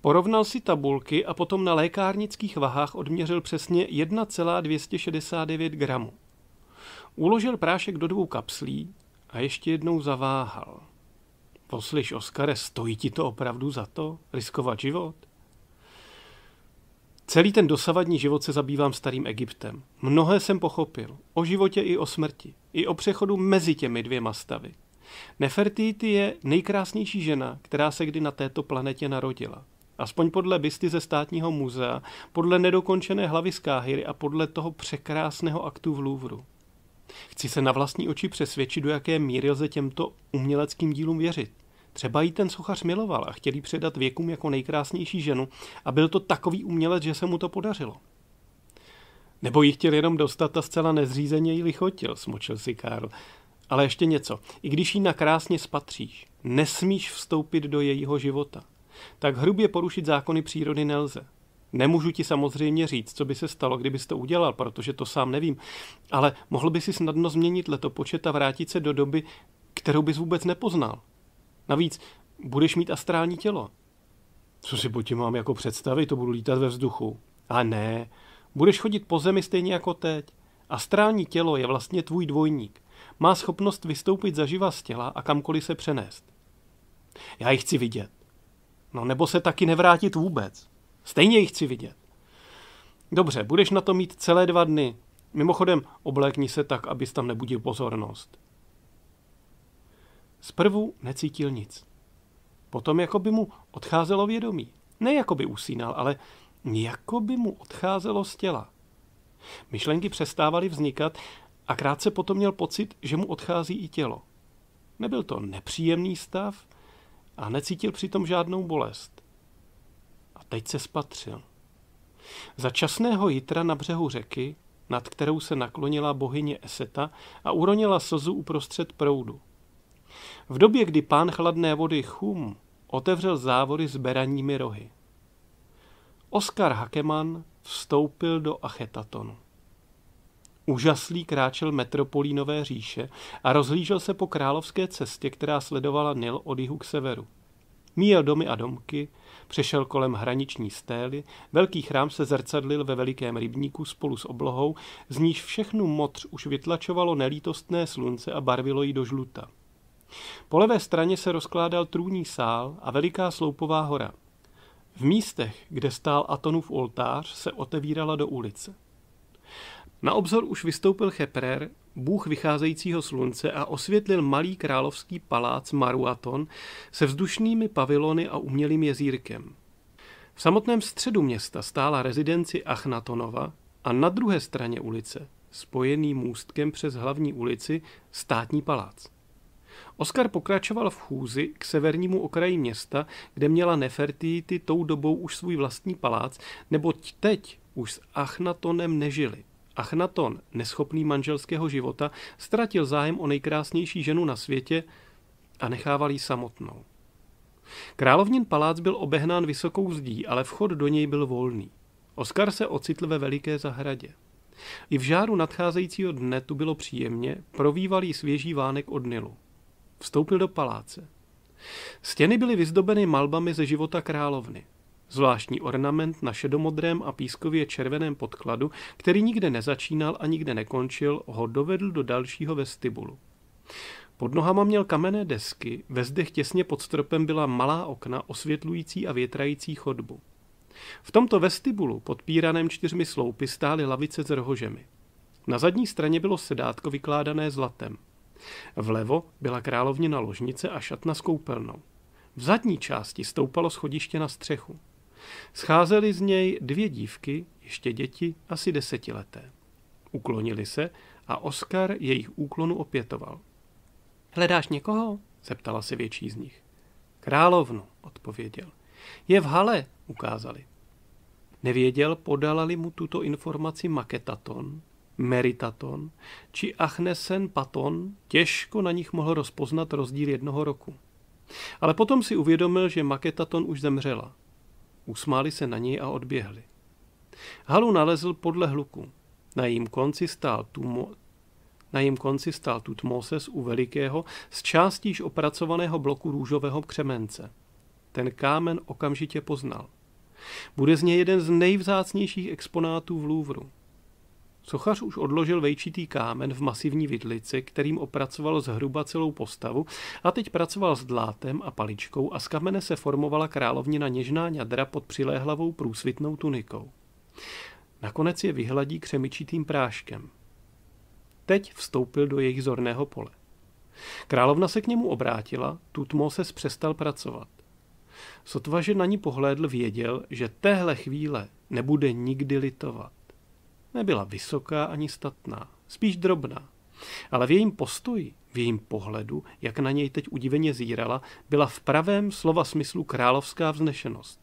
Porovnal si tabulky a potom na lékárnických vahách odměřil přesně 1,269 gramů. Uložil prášek do dvou kapslí a ještě jednou zaváhal. Poslyš, Oskare, stojí ti to opravdu za to? Riskovat život? Celý ten dosavadní život se zabývám starým Egyptem. Mnohé jsem pochopil. O životě i o smrti. I o přechodu mezi těmi dvěma stavy. Nefertiti je nejkrásnější žena, která se kdy na této planetě narodila. Aspoň podle bysty ze státního muzea, podle nedokončené hlavy z Káhyry a podle toho překrásného aktu v Louvru. Chci se na vlastní oči přesvědčit, do jaké míry lze těmto uměleckým dílům věřit. Třeba jí ten sochař miloval a chtěl ji předat věkům jako nejkrásnější ženu a byl to takový umělec, že se mu to podařilo. Nebo ji chtěl jenom dostat a zcela nezřízeně ji lichotil, smočil si Karl. Ale ještě něco. I když ji nakrásně spatříš, nesmíš vstoupit do jejího života. Tak hrubě porušit zákony přírody nelze. Nemůžu ti samozřejmě říct, co by se stalo, kdybys to udělal, protože to sám nevím, ale mohl by si snadno změnit letopočet a vrátit se do doby, kterou bys vůbec nepoznal. Navíc budeš mít astrální tělo. Co si po tím mám jako představit, to budu lítat ve vzduchu. A ne, budeš chodit po zemi stejně jako teď. Astrální tělo je vlastně tvůj dvojník. Má schopnost vystoupit zaživa z těla a kamkoliv se přenést. Já ji chci vidět. No nebo se taky nevrátit vůbec. Stejně ji chci vidět. Dobře, budeš na to mít celé dva dny. Mimochodem, oblékni se tak, abys tam nebudil pozornost. Zprvu necítil nic. Potom jako by mu odcházelo vědomí. Ne jako by usínal, ale jako by mu odcházelo z těla. Myšlenky přestávaly vznikat a krátce potom měl pocit, že mu odchází i tělo. Nebyl to nepříjemný stav a necítil přitom žádnou bolest. A teď se spatřil. Za časného jitra na břehu řeky, nad kterou se naklonila bohyně Eseta a uronila slzu uprostřed proudu. V době, kdy pán chladné vody Chum otevřel závory s beraními rohy. Oskar Hakeman vstoupil do Achetatonu. Úžaslý kráčel metropolínové říše a rozhlížel se po královské cestě, která sledovala Nil od jihu k severu. Míjel domy a domky, přešel kolem hraniční stély, velký chrám se zrcadlil ve velikém rybníku spolu s oblohou, z níž všechnu motř už vytlačovalo nelítostné slunce a barvilo ji do žluta. Po levé straně se rozkládal trůní sál a veliká sloupová hora. V místech, kde stál Atonův oltář, se otevírala do ulice. Na obzor už vystoupil Cheprer, bůh vycházejícího slunce a osvětlil malý královský palác Maruaton se vzdušnými pavilony a umělým jezírkem. V samotném středu města stála rezidenci Achnatonova a na druhé straně ulice, spojený můstkem přes hlavní ulici, státní palác. Oskar pokračoval v chůzi k severnímu okraji města, kde měla Nefertiti tou dobou už svůj vlastní palác, neboť teď už s Achnatonem nežili. Achnaton, neschopný manželského života, ztratil zájem o nejkrásnější ženu na světě a nechával ji samotnou. Královnin palác byl obehnán vysokou zdí, ale vchod do něj byl volný. Oskar se ocitl ve veliké zahradě. I v žáru nadcházejícího dne tu bylo příjemně, provývalý svěží vánek od Nilu. Vstoupil do paláce. Stěny byly vyzdobeny malbami ze života královny. Zvláštní ornament na šedomodrém a pískově červeném podkladu, který nikde nezačínal a nikde nekončil, ho dovedl do dalšího vestibulu. Pod nohama měl kamenné desky, ve zdech těsně pod stropem byla malá okna osvětlující a větrající chodbu. V tomto vestibulu, podpíraném čtyřmi sloupy, stály lavice s rohožemi. Na zadní straně bylo sedátko vykládané zlatem. Vlevo byla na ložnice a šatna s koupelnou. V zadní části stoupalo schodiště na střechu. Scházely z něj dvě dívky, ještě děti, asi desetileté. Uklonili se a Oskar jejich úklonu opětoval. Hledáš někoho? zeptala se větší z nich. Královnu, odpověděl. Je v hale, ukázali. Nevěděl, podala-li mu tuto informaci Maketaton, meritaton či achnesen paton, těžko na nich mohl rozpoznat rozdíl jednoho roku. Ale potom si uvědomil, že maketaton už zemřela. Usmáli se na něj a odběhli. Halu nalezl podle hluku. Na jím konci stál Tumo, na jím konci stál Tutmoses u velikého, z částíž opracovaného bloku růžového křemence. Ten kámen okamžitě poznal. Bude z něj jeden z nejvzácnějších exponátů v Louvru. Sochař už odložil vejčitý kámen v masivní vidlici, kterým opracoval zhruba celou postavu a teď pracoval s dlátem a paličkou a z kamene se formovala královnina něžná ňadra pod přiléhlavou průsvitnou tunikou. Nakonec je vyhladí křemičitým práškem. Teď vstoupil do jejich zorného pole. Královna se k němu obrátila, Tutmo se přestal pracovat. Sotva, že na ní pohlédl, věděl, že téhle chvíle nebude nikdy litovat. Nebyla vysoká ani statná, spíš drobná. Ale v jejím postoji, v jejím pohledu, jak na něj teď udiveně zírala, byla v pravém slova smyslu královská vznešenost.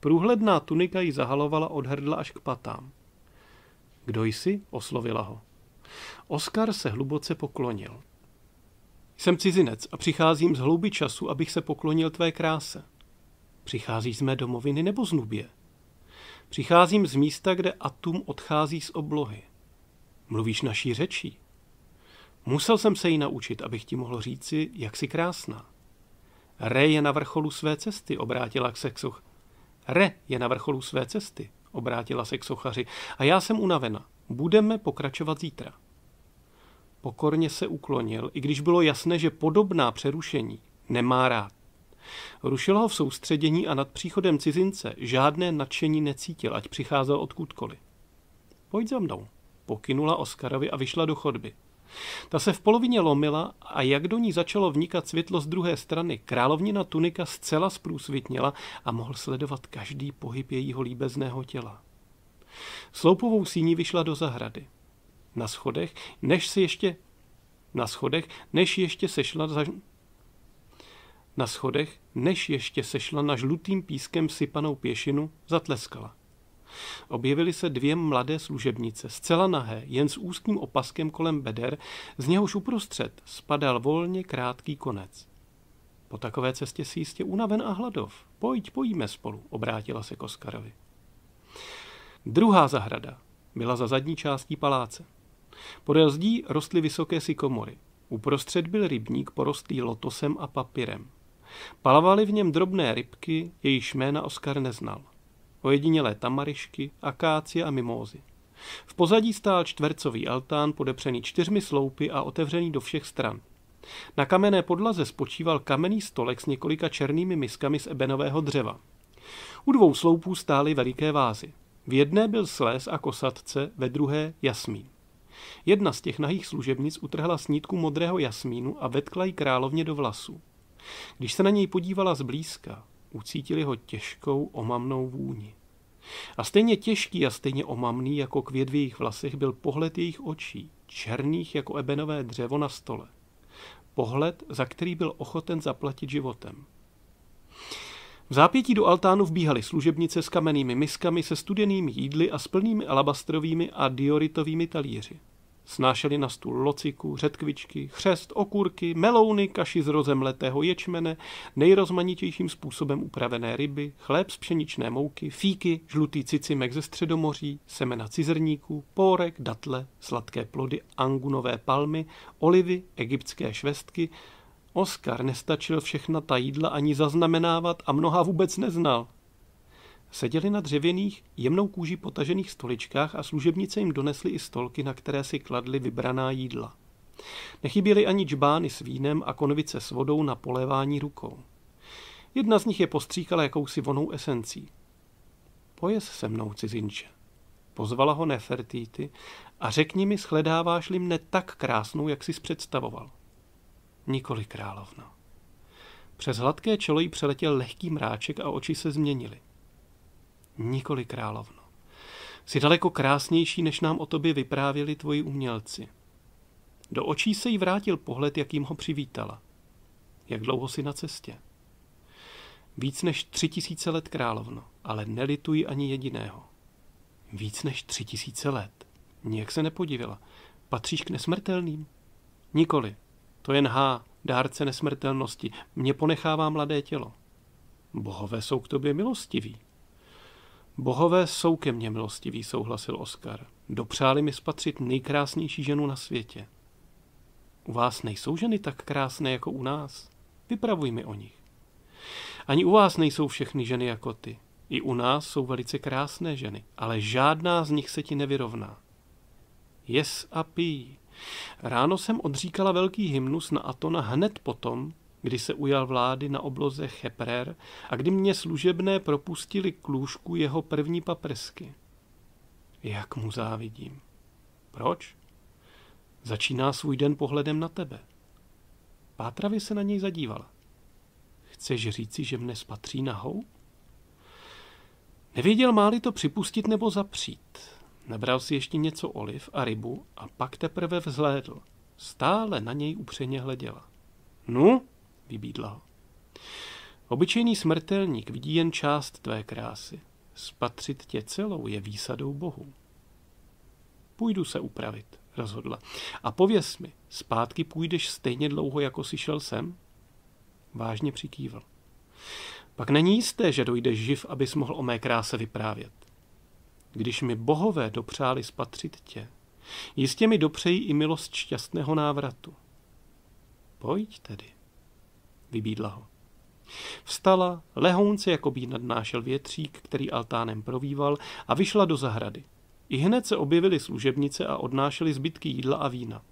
Průhledná tunika ji zahalovala od hrdla až k patám. Kdo jsi? oslovila ho. Oskar se hluboce poklonil. Jsem cizinec a přicházím z hloubi času, abych se poklonil tvé kráse. Přicházíš z mé domoviny nebo z Nubie? Přicházím z místa, kde atum odchází z oblohy. Mluvíš naší řečí. Musel jsem se ji naučit, abych ti mohl říci, jak jsi krásná. Re je na vrcholu své cesty, obrátila k sexoch. Re je na vrcholu své cesty, obrátila se k sochaři. A já jsem unavena. Budeme pokračovat zítra. Pokorně se uklonil, i když bylo jasné, že podobná přerušení nemá rád. Rušilo ho v soustředění a nad příchodem cizince žádné nadšení necítil, ať přicházel odkudkoliv. Pojď za mnou, pokynula Oskarovi a vyšla do chodby. Ta se v polovině lomila a jak do ní začalo vnikat světlo z druhé strany, královnina tunika zcela zprůsvitněla a mohl sledovat každý pohyb jejího líbezného těla. Sloupovou síní vyšla do zahrady. Na schodech, než si ještě na schodech, než ještě sešla za, na schodech, než ještě sešla na žlutým pískem sypanou pěšinu, zatleskala. Objevily se dvě mladé služebnice, zcela nahé, jen s úzkým opaskem kolem beder, z něhož uprostřed spadal volně krátký konec. Po takové cestě si jistě unaven a hladov. Pojď, pojíme spolu, obrátila se k Oskarovi. Druhá zahrada byla za zadní částí paláce. Podél zdí rostly vysoké sykomory. Uprostřed byl rybník porostlý lotosem a papírem. Plavaly v něm drobné rybky, jejíž jména Oskar neznal. Ojedinělé tamarišky, akácie a mimózy. V pozadí stál čtvercový altán podepřený čtyřmi sloupy a otevřený do všech stran. Na kamenné podlaze spočíval kamenný stolek s několika černými miskami z ebenového dřeva. U dvou sloupů stály veliké vázy. V jedné byl sléz a kosatce, ve druhé jasmín. Jedna z těch nahých služebnic utrhla snítku modrého jasmínu a vetkla ji královně do vlasů. Když se na něj podívala zblízka, ucítili ho těžkou omamnou vůni. A stejně těžký a stejně omamný jako květ v jejich vlasech byl pohled jejich očí, černých jako ebenové dřevo na stole. Pohled, za který byl ochoten zaplatit životem. V zápětí do altánu vbíhaly služebnice s kamennými miskami, se studenými jídly a s plnými alabastrovými a dioritovými talíři. Snášeli na stůl lociku, řetkvičky, chřest, okurky, melouny, kaši z rozemletého ječmene, nejrozmanitějším způsobem upravené ryby, chléb z pšeničné mouky, fíky, žlutý cicimek ze středomoří, semena cizrníků, pórek, datle, sladké plody angunové palmy, olivy, egyptské švestky. Oskar nestačil všechna ta jídla ani zaznamenávat a mnoha vůbec neznal. Seděli na dřevěných, jemnou kůži potažených stoličkách a služebnice jim donesly i stolky, na které si kladly vybraná jídla. Nechyběly ani džbány s vínem a konvice s vodou na polévání rukou. Jedna z nich je postříkala jakousi vonou esencí. Pojez se mnou, cizinče. Pozvala ho Nefertity a řekni mi, shledáváš-li mne tak krásnou, jak jsi představoval. Nikoli královna. Přes hladké čelo jí přeletěl lehký mráček a oči se změnily nikoli královno. Jsi daleko krásnější, než nám o tobě vyprávěli tvoji umělci. Do očí se jí vrátil pohled, jakým ho přivítala. Jak dlouho si na cestě? Víc než tři tisíce let, královno, ale nelituji ani jediného. Víc než tři tisíce let. Nijak se nepodivila. Patříš k nesmrtelným? Nikoli. To jen há, dárce nesmrtelnosti. Mě ponechává mladé tělo. Bohové jsou k tobě milostiví. Bohové jsou ke mně milostiví, souhlasil Oskar. Dopřáli mi spatřit nejkrásnější ženu na světě. U vás nejsou ženy tak krásné jako u nás. Vypravuj mi o nich. Ani u vás nejsou všechny ženy jako ty. I u nás jsou velice krásné ženy, ale žádná z nich se ti nevyrovná. Jes a pí. Ráno jsem odříkala velký hymnus na Atona hned potom, kdy se ujal vlády na obloze Cheprer a kdy mě služebné propustili k lůžku jeho první paprsky. Jak mu závidím. Proč? Začíná svůj den pohledem na tebe. Pátravě se na něj zadívala. Chceš říci, že mne spatří nahou? Nevěděl, máli to připustit nebo zapřít. Nabral si ještě něco oliv a rybu a pak teprve vzhlédl. Stále na něj upřeně hleděla. Nu, no, vybídla ho. Obyčejný smrtelník vidí jen část tvé krásy. Spatřit tě celou je výsadou bohu. Půjdu se upravit, rozhodla. A pověs mi, zpátky půjdeš stejně dlouho, jako si šel sem? Vážně přikývl. Pak není jisté, že dojdeš živ, abys mohl o mé kráse vyprávět. Když mi bohové dopřáli spatřit tě, jistě mi dopřejí i milost šťastného návratu. Pojď tedy vybídla ho. Vstala, lehounce jako by nadnášel větřík, který altánem províval, a vyšla do zahrady. I hned se objevily služebnice a odnášely zbytky jídla a vína.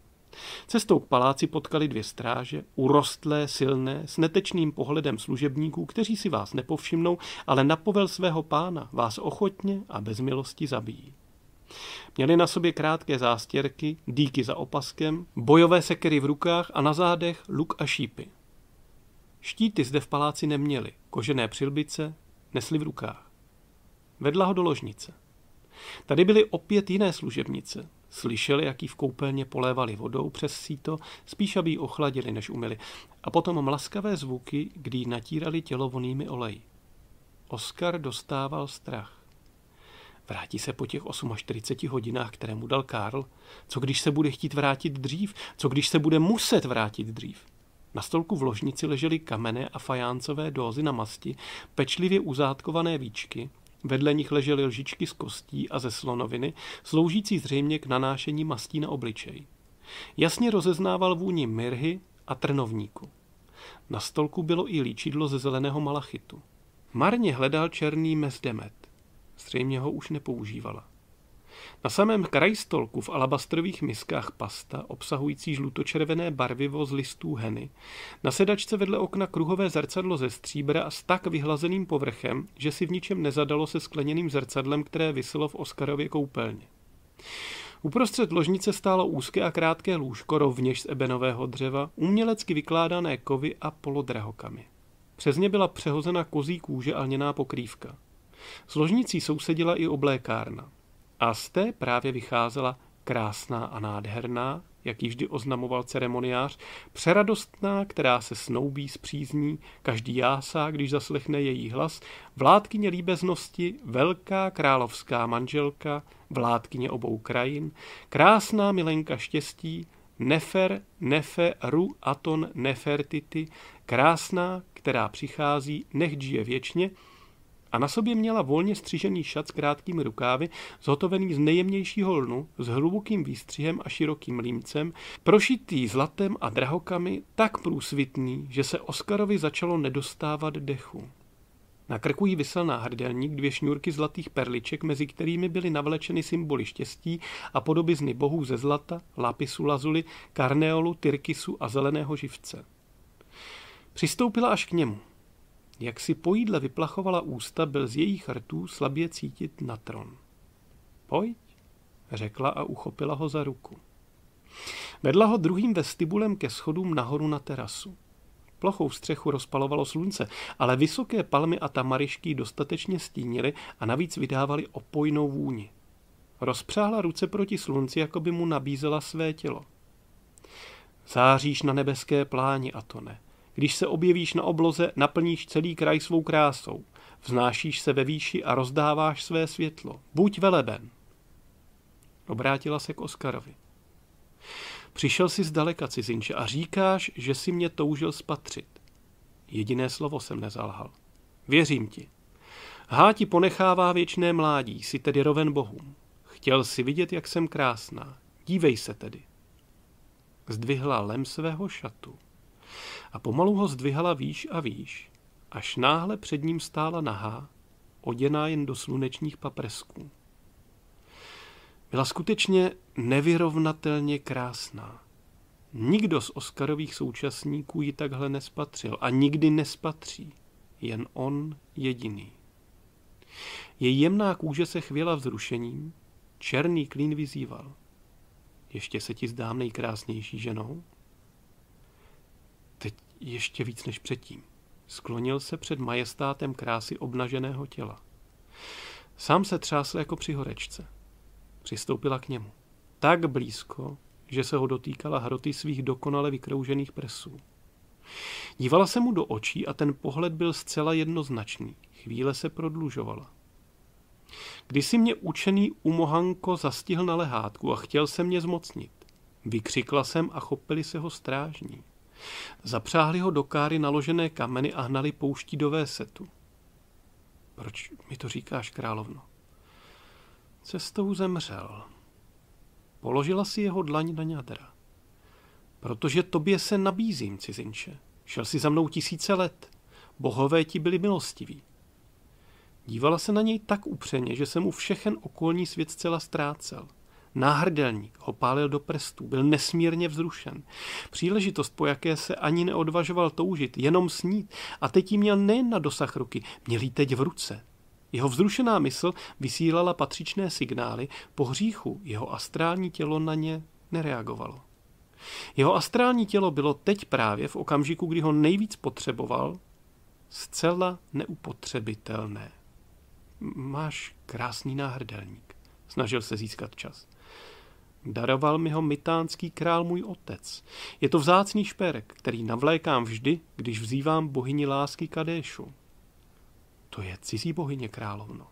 Cestou k paláci potkali dvě stráže, urostlé, silné, s netečným pohledem služebníků, kteří si vás nepovšimnou, ale na povel svého pána vás ochotně a bez milosti zabijí. Měli na sobě krátké zástěrky, díky za opaskem, bojové sekery v rukách a na zádech luk a šípy. Štíty zde v paláci neměli, kožené přilbice nesli v rukách. Vedla ho do ložnice. Tady byly opět jiné služebnice. Slyšeli, jak ji v koupelně polévali vodou přes síto, spíš aby ji ochladili, než umili, A potom mlaskavé zvuky, kdy ji natírali tělo vonými oleji. Oskar dostával strach. Vrátí se po těch 48 hodinách, které mu dal Karl? Co když se bude chtít vrátit dřív? Co když se bude muset vrátit dřív? Na stolku v ložnici ležely kamene a fajáncové dózy na masti, pečlivě uzátkované víčky, vedle nich ležely lžičky z kostí a ze slonoviny, sloužící zřejmě k nanášení mastí na obličej. Jasně rozeznával vůni mirhy a trnovníku. Na stolku bylo i líčidlo ze zeleného malachitu. Marně hledal černý mezdemet. Zřejmě ho už nepoužívala. Na samém krajstolku v alabastrových miskách pasta, obsahující žlutočervené barvivo z listů heny, na sedačce vedle okna kruhové zrcadlo ze stříbra a s tak vyhlazeným povrchem, že si v ničem nezadalo se skleněným zrcadlem, které vyselo v Oskarově koupelně. Uprostřed ložnice stálo úzké a krátké lůžko rovněž z ebenového dřeva, umělecky vykládané kovy a polodrahokamy. Přes ně byla přehozena kozí kůže a lněná pokrývka. S ložnicí sousedila i oblékárna. A z té právě vycházela krásná a nádherná, jak ji vždy oznamoval ceremoniář, přeradostná, která se snoubí s přízní, každý jásá, když zaslechne její hlas, vládkyně líbeznosti, velká královská manželka, vládkyně obou krajin, krásná milenka štěstí, Nefer, Nefe, Ru, Aton, Nefertity, krásná, která přichází, nech žije věčně, a na sobě měla volně střižený šat s krátkými rukávy, zhotovený z nejjemnějšího lnu, s hlubokým výstřihem a širokým límcem, prošitý zlatem a drahokami, tak průsvitný, že se Oskarovi začalo nedostávat dechu. Na krku jí vysel náhrdelník, dvě šňůrky zlatých perliček, mezi kterými byly navlečeny symboly štěstí a podoby bohů ze zlata, lapisu lazuli, karneolu, tyrkisu a zeleného živce. Přistoupila až k němu – jak si po jídle vyplachovala ústa, byl z jejich rtů slabě cítit natron. Pojď, řekla a uchopila ho za ruku. Vedla ho druhým vestibulem ke schodům nahoru na terasu. Plochou střechu rozpalovalo slunce, ale vysoké palmy a tamarišky dostatečně stínily a navíc vydávali opojnou vůni. Rozpřáhla ruce proti slunci, jako by mu nabízela své tělo. Záříš na nebeské pláni, a to ne. Když se objevíš na obloze, naplníš celý kraj svou krásou. Vznášíš se ve výši a rozdáváš své světlo. Buď veleben. Obrátila se k Oskarovi. Přišel jsi zdaleka, cizinče, a říkáš, že si mě toužil spatřit. Jediné slovo jsem nezalhal. Věřím ti. Háti ponechává věčné mládí, si tedy roven bohům. Chtěl si vidět, jak jsem krásná. Dívej se tedy. Zdvihla lem svého šatu a pomalu ho zdvihala výš a výš, až náhle před ním stála nahá, oděná jen do slunečních paprsků. Byla skutečně nevyrovnatelně krásná. Nikdo z Oscarových současníků ji takhle nespatřil a nikdy nespatří. Jen on jediný. Její jemná kůže se chvěla vzrušením, černý klín vyzýval. Ještě se ti zdám nejkrásnější ženou? ještě víc než předtím. Sklonil se před majestátem krásy obnaženého těla. Sám se třásl jako při horečce. Přistoupila k němu. Tak blízko, že se ho dotýkala hroty svých dokonale vykroužených prsů. Dívala se mu do očí a ten pohled byl zcela jednoznačný. Chvíle se prodlužovala. Když si mě učený umohanko zastihl na lehátku a chtěl se mě zmocnit. Vykřikla jsem a chopili se ho strážní. Zapřáhli ho do káry naložené kameny a hnali pouští do Vésetu. Proč mi to říkáš, královno? Cestou zemřel. Položila si jeho dlaň na ňadra. Protože tobě se nabízím, cizinče. Šel si za mnou tisíce let. Bohové ti byli milostiví. Dívala se na něj tak upřeně, že se mu všechen okolní svět zcela ztrácel – Náhrdelník ho pálil do prstů, byl nesmírně vzrušen. Příležitost, po jaké se ani neodvažoval toužit, jenom snít, a teď ji měl nejen na dosah ruky, měl ji teď v ruce. Jeho vzrušená mysl vysílala patřičné signály, po hříchu jeho astrální tělo na ně nereagovalo. Jeho astrální tělo bylo teď právě v okamžiku, kdy ho nejvíc potřeboval, zcela neupotřebitelné. Máš krásný náhrdelník, snažil se získat čas. Daroval mi ho mitánský král můj otec. Je to vzácný šperek, který navlékám vždy, když vzývám bohyni lásky Kadéšu. To je cizí bohyně královno.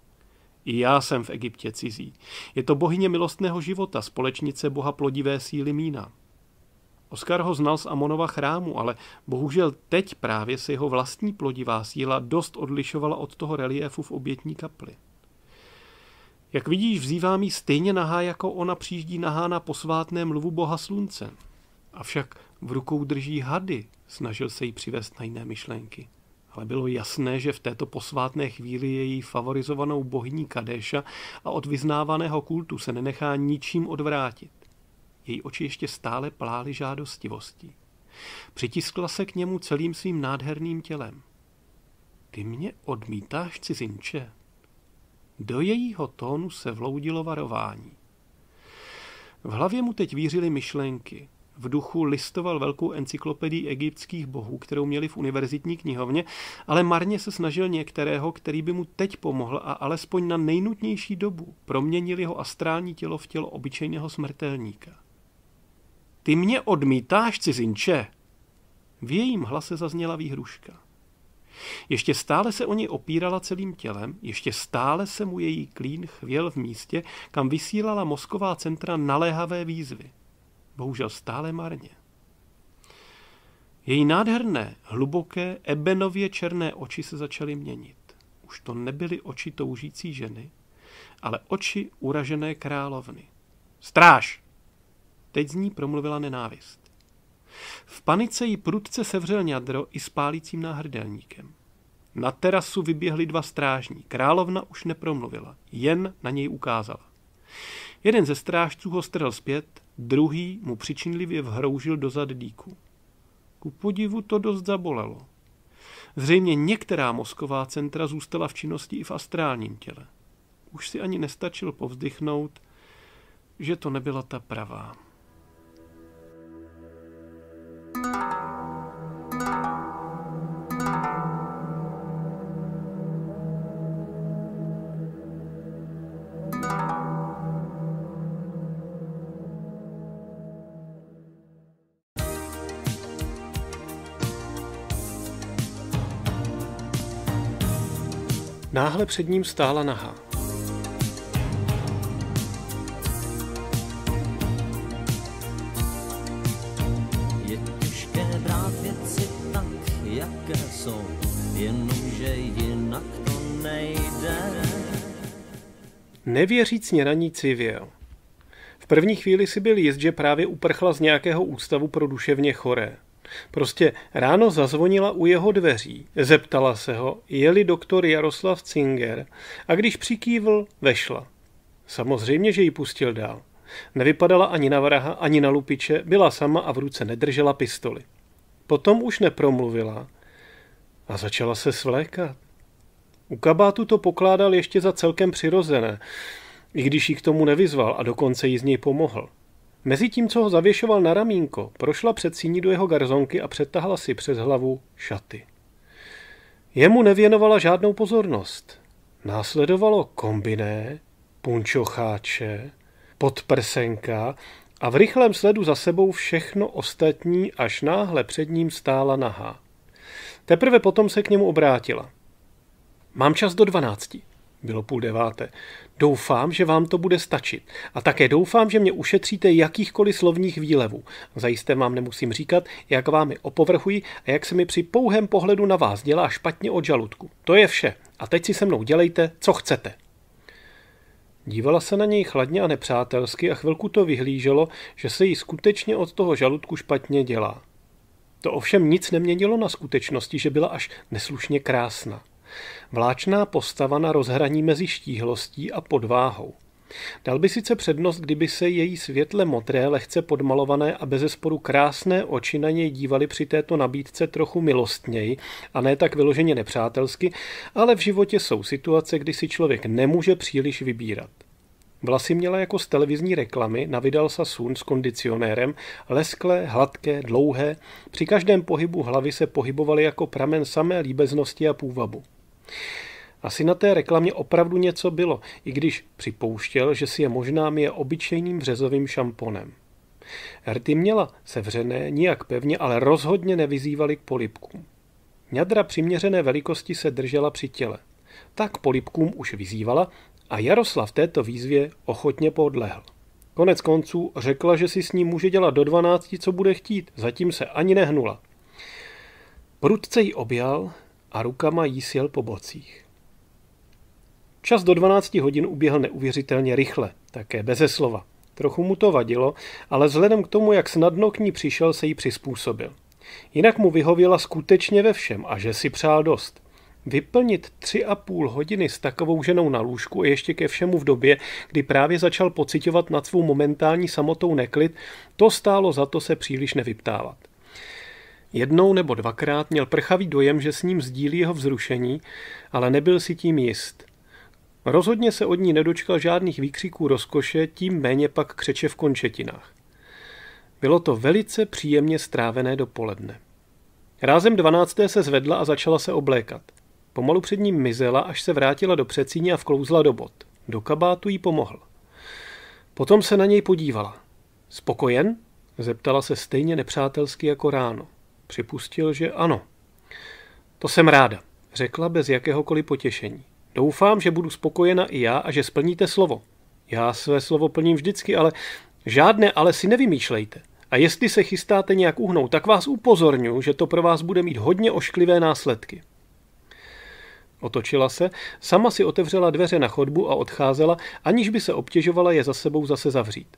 I já jsem v Egyptě cizí. Je to bohyně milostného života, společnice boha plodivé síly Mína. Oskar ho znal z Amonova chrámu, ale bohužel teď právě se jeho vlastní plodivá síla dost odlišovala od toho reliefu v obětní kapli. Jak vidíš, vzývá mi stejně nahá, jako ona přijíždí nahá na posvátném mluvu boha slunce. Avšak v rukou drží hady, snažil se jí přivést na jiné myšlenky. Ale bylo jasné, že v této posvátné chvíli její favorizovanou bohyní Kadéša a od vyznávaného kultu se nenechá ničím odvrátit. Její oči ještě stále plály žádostivostí. Přitiskla se k němu celým svým nádherným tělem. Ty mě odmítáš, cizinče, do jejího tónu se vloudilo varování. V hlavě mu teď vířily myšlenky. V duchu listoval velkou encyklopedii egyptských bohů, kterou měli v univerzitní knihovně, ale marně se snažil některého, který by mu teď pomohl a alespoň na nejnutnější dobu proměnil jeho astrální tělo v tělo obyčejného smrtelníka. Ty mě odmítáš, cizinče! V jejím hlase zazněla výhruška. Ještě stále se o něj opírala celým tělem, ještě stále se mu její klín chvěl v místě, kam vysílala mozková centra naléhavé výzvy. Bohužel stále marně. Její nádherné, hluboké, ebenově černé oči se začaly měnit. Už to nebyly oči toužící ženy, ale oči uražené královny. Stráž! Teď z ní promluvila nenávist. V panice jí prudce sevřel ňadro i s pálícím náhrdelníkem. Na terasu vyběhli dva strážní. Královna už nepromluvila, jen na něj ukázala. Jeden ze strážců ho strhl zpět, druhý mu přičinlivě vhroužil zad dýku. Ku podivu to dost zabolelo. Zřejmě některá mozková centra zůstala v činnosti i v astrálním těle. Už si ani nestačil povzdychnout, že to nebyla ta pravá. Náhle před ním stála nahá. Nevěřícně na ní civěl. V první chvíli si byl jist, že právě uprchla z nějakého ústavu pro duševně choré. Prostě ráno zazvonila u jeho dveří, zeptala se ho, jeli doktor Jaroslav Cinger a když přikývl, vešla. Samozřejmě, že ji pustil dál. Nevypadala ani na vraha, ani na lupiče, byla sama a v ruce nedržela pistoli. Potom už nepromluvila a začala se svlékat. U kabátu to pokládal ještě za celkem přirozené, i když ji k tomu nevyzval a dokonce jí z něj pomohl. Mezitím, co ho zavěšoval na ramínko, prošla před síní do jeho garzonky a přetahla si přes hlavu šaty. Jemu nevěnovala žádnou pozornost. Následovalo kombiné, punčocháče, podprsenka a v rychlém sledu za sebou všechno ostatní, až náhle před ním stála nahá. Teprve potom se k němu obrátila – Mám čas do 12. Bylo půl deváté. Doufám, že vám to bude stačit. A také doufám, že mě ušetříte jakýchkoliv slovních výlevů. Zajisté vám nemusím říkat, jak vámi opovrhuji a jak se mi při pouhém pohledu na vás dělá špatně od žaludku. To je vše. A teď si se mnou dělejte, co chcete. Dívala se na něj chladně a nepřátelsky a chvilku to vyhlíželo, že se jí skutečně od toho žaludku špatně dělá. To ovšem nic neměnilo na skutečnosti, že byla až neslušně krásná. Vláčná postava na rozhraní mezi štíhlostí a podváhou. Dal by sice přednost, kdyby se její světle modré, lehce podmalované a bezesporu krásné oči na něj dívaly při této nabídce trochu milostněji a ne tak vyloženě nepřátelsky, ale v životě jsou situace, kdy si člověk nemůže příliš vybírat. Vlasy měla jako z televizní reklamy, na Vidal sun s kondicionérem, lesklé, hladké, dlouhé, při každém pohybu hlavy se pohybovaly jako pramen samé líbeznosti a půvabu. Asi na té reklamě opravdu něco bylo, i když připouštěl, že si je možná je obyčejným řezovým šamponem. Rty měla sevřené, nijak pevně, ale rozhodně nevyzývaly k polipkům. Ňadra přiměřené velikosti se držela při těle. Tak polipkům už vyzývala a Jaroslav této výzvě ochotně podlehl. Konec konců řekla, že si s ním může dělat do dvanácti, co bude chtít, zatím se ani nehnula. Prudce ji objal, a rukama jí sjel po bocích. Čas do 12 hodin uběhl neuvěřitelně rychle, také beze slova. Trochu mu to vadilo, ale vzhledem k tomu, jak snadno k ní přišel, se jí přizpůsobil. Jinak mu vyhověla skutečně ve všem a že si přál dost. Vyplnit tři a půl hodiny s takovou ženou na lůžku a ještě ke všemu v době, kdy právě začal pocitovat nad svou momentální samotou neklid, to stálo za to se příliš nevyptávat. Jednou nebo dvakrát měl prchavý dojem, že s ním sdílí jeho vzrušení, ale nebyl si tím jist. Rozhodně se od ní nedočkal žádných výkřiků rozkoše, tím méně pak křeče v končetinách. Bylo to velice příjemně strávené dopoledne. Rázem 12. se zvedla a začala se oblékat. Pomalu před ním mizela, až se vrátila do přecíně a vklouzla do bot. Do kabátu jí pomohl. Potom se na něj podívala. Spokojen? Zeptala se stejně nepřátelsky jako ráno. Připustil, že ano. To jsem ráda, řekla bez jakéhokoliv potěšení. Doufám, že budu spokojena i já a že splníte slovo. Já své slovo plním vždycky, ale žádné ale si nevymýšlejte. A jestli se chystáte nějak uhnout, tak vás upozorňuji, že to pro vás bude mít hodně ošklivé následky. Otočila se, sama si otevřela dveře na chodbu a odcházela, aniž by se obtěžovala je za sebou zase zavřít.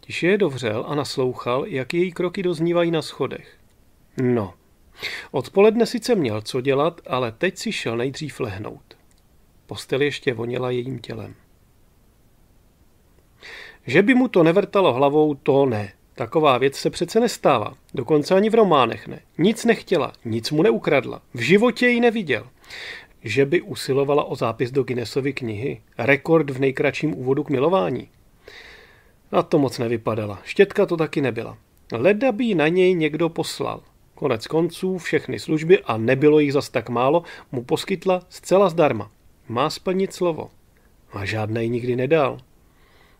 Tiše je dovřel a naslouchal, jak její kroky doznívají na schodech. No, odpoledne sice měl co dělat, ale teď si šel nejdřív lehnout. Postel ještě voněla jejím tělem. Že by mu to nevrtalo hlavou, to ne. Taková věc se přece nestává. Dokonce ani v románech ne. Nic nechtěla, nic mu neukradla. V životě ji neviděl. Že by usilovala o zápis do Guinnessovy knihy. Rekord v nejkratším úvodu k milování. Na to moc nevypadala. Štětka to taky nebyla. Leda by ji na něj někdo poslal. Konec konců všechny služby, a nebylo jich zas tak málo, mu poskytla zcela zdarma. Má splnit slovo. A žádné nikdy nedal.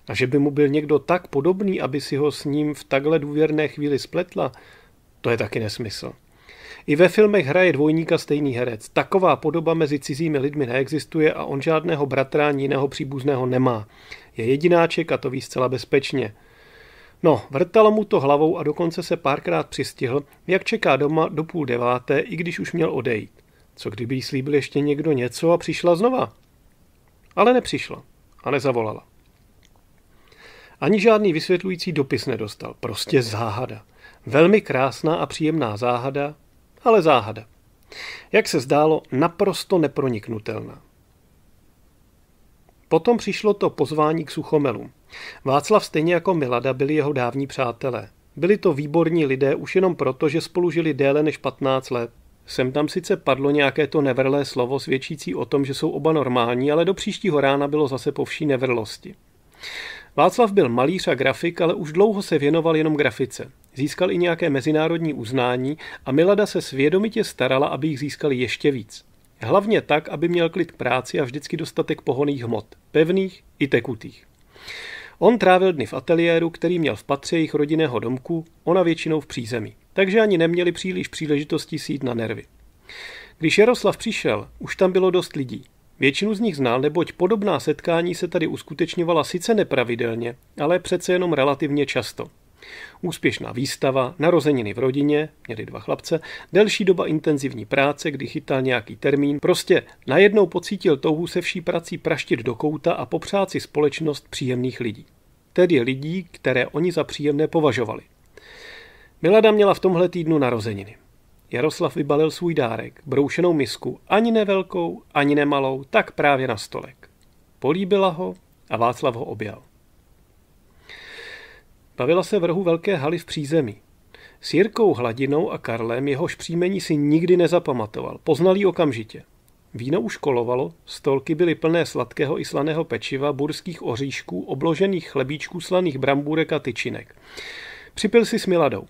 A že by mu byl někdo tak podobný, aby si ho s ním v takhle důvěrné chvíli spletla, to je taky nesmysl. I ve filmech hraje dvojníka stejný herec. Taková podoba mezi cizími lidmi neexistuje a on žádného bratra ani jiného příbuzného nemá. Je jedináček a to ví zcela bezpečně. No, vrtalo mu to hlavou a dokonce se párkrát přistihl, jak čeká doma do půl deváté, i když už měl odejít. Co kdyby jí slíbil ještě někdo něco a přišla znova? Ale nepřišla a nezavolala. Ani žádný vysvětlující dopis nedostal, prostě záhada. Velmi krásná a příjemná záhada, ale záhada. Jak se zdálo, naprosto neproniknutelná. Potom přišlo to pozvání k Suchomelu. Václav stejně jako Milada byli jeho dávní přátelé. Byli to výborní lidé už jenom proto, že spolu žili déle než 15 let. Sem tam sice padlo nějaké to nevrlé slovo svědčící o tom, že jsou oba normální, ale do příštího rána bylo zase po vší nevrlosti. Václav byl malíř a grafik, ale už dlouho se věnoval jenom grafice. Získal i nějaké mezinárodní uznání a Milada se svědomitě starala, aby jich získali ještě víc. Hlavně tak, aby měl klid k práci a vždycky dostatek pohoných hmot, pevných i tekutých. On trávil dny v ateliéru, který měl v patře jejich rodinného domku, ona většinou v přízemí, takže ani neměli příliš příležitosti sít na nervy. Když Jaroslav přišel, už tam bylo dost lidí. Většinu z nich znal, neboť podobná setkání se tady uskutečňovala sice nepravidelně, ale přece jenom relativně často – Úspěšná výstava, narozeniny v rodině, měli dva chlapce, delší doba intenzivní práce, kdy chytal nějaký termín, prostě najednou pocítil touhu se vší prací praštit do kouta a popřát si společnost příjemných lidí. Tedy lidí, které oni za příjemné považovali. Milada měla v tomhle týdnu narozeniny. Jaroslav vybalil svůj dárek, broušenou misku, ani nevelkou, ani nemalou, tak právě na stolek. Políbila ho a Václav ho objal. Bavila se v rohu velké haly v přízemí. S Jirkou Hladinou a Karlem jehož příjmení si nikdy nezapamatoval. Poznal ji okamžitě. Víno už kolovalo, stolky byly plné sladkého i slaného pečiva, burských oříšků, obložených chlebíčků, slaných brambůrek a tyčinek. Připil si s Miladou.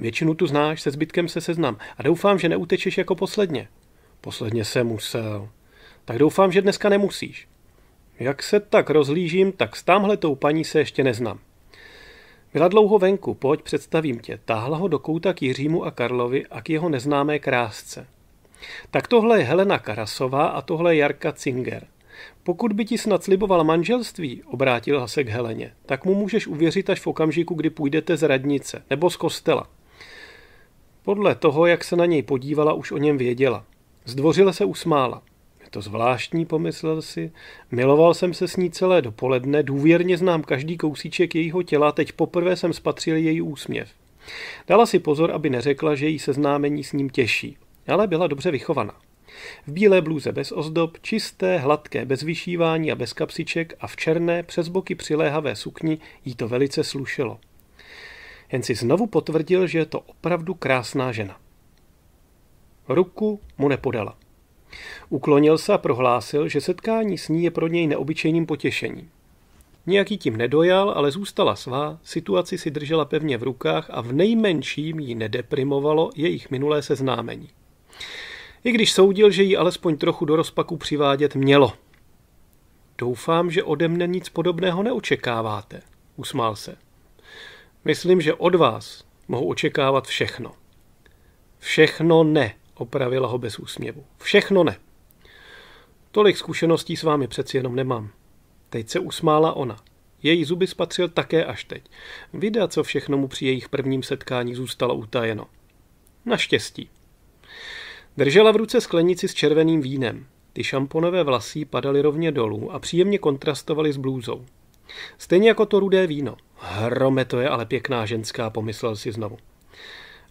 Většinu tu znáš, se zbytkem se seznam a doufám, že neutečeš jako posledně. Posledně se musel. Tak doufám, že dneska nemusíš. Jak se tak rozlížím, tak s tamhletou paní se ještě neznám. Byla dlouho venku, pojď, představím tě. Táhla ho do kouta k Jiřímu a Karlovi a k jeho neznámé krásce. Tak tohle je Helena Karasová a tohle je Jarka Cinger. Pokud by ti snad sliboval manželství, obrátil se k Heleně, tak mu můžeš uvěřit až v okamžiku, kdy půjdete z radnice nebo z kostela. Podle toho, jak se na něj podívala, už o něm věděla. Zdvořile se usmála to zvláštní, pomyslel si. Miloval jsem se s ní celé dopoledne, důvěrně znám každý kousíček jejího těla, teď poprvé jsem spatřil její úsměv. Dala si pozor, aby neřekla, že jí seznámení s ním těší, ale byla dobře vychovaná. V bílé blůze bez ozdob, čisté, hladké, bez vyšívání a bez kapsiček a v černé, přes boky přiléhavé sukni jí to velice slušelo. Jen si znovu potvrdil, že je to opravdu krásná žena. Ruku mu nepodala. Uklonil se a prohlásil, že setkání s ní je pro něj neobyčejným potěšením. Nějaký tím nedojal, ale zůstala svá, situaci si držela pevně v rukách a v nejmenším ji nedeprimovalo jejich minulé seznámení. I když soudil, že ji alespoň trochu do rozpaku přivádět mělo. Doufám, že ode mne nic podobného neočekáváte, usmál se. Myslím, že od vás mohu očekávat všechno. Všechno ne, Opravila ho bez úsměvu. Všechno ne. Tolik zkušeností s vámi přeci jenom nemám. Teď se usmála ona. Její zuby spatřil také až teď. Vida, co všechno mu při jejich prvním setkání zůstalo utajeno. Naštěstí. Držela v ruce sklenici s červeným vínem. Ty šamponové vlasy padaly rovně dolů a příjemně kontrastovaly s blůzou. Stejně jako to rudé víno. Hrome to je ale pěkná ženská, pomyslel si znovu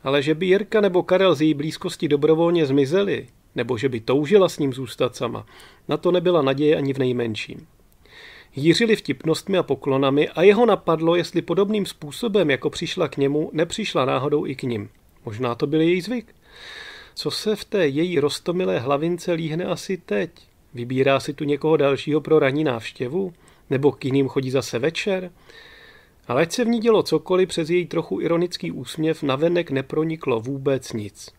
ale že by Jirka nebo Karel z její blízkosti dobrovolně zmizeli, nebo že by toužila s ním zůstat sama, na to nebyla naděje ani v nejmenším. Jířili vtipnostmi a poklonami a jeho napadlo, jestli podobným způsobem, jako přišla k němu, nepřišla náhodou i k ním. Možná to byl její zvyk. Co se v té její roztomilé hlavince líhne asi teď? Vybírá si tu někoho dalšího pro ranní návštěvu? Nebo k jiným chodí zase večer? Ale ať se v ní dělo cokoliv, přes její trochu ironický úsměv navenek neproniklo vůbec nic.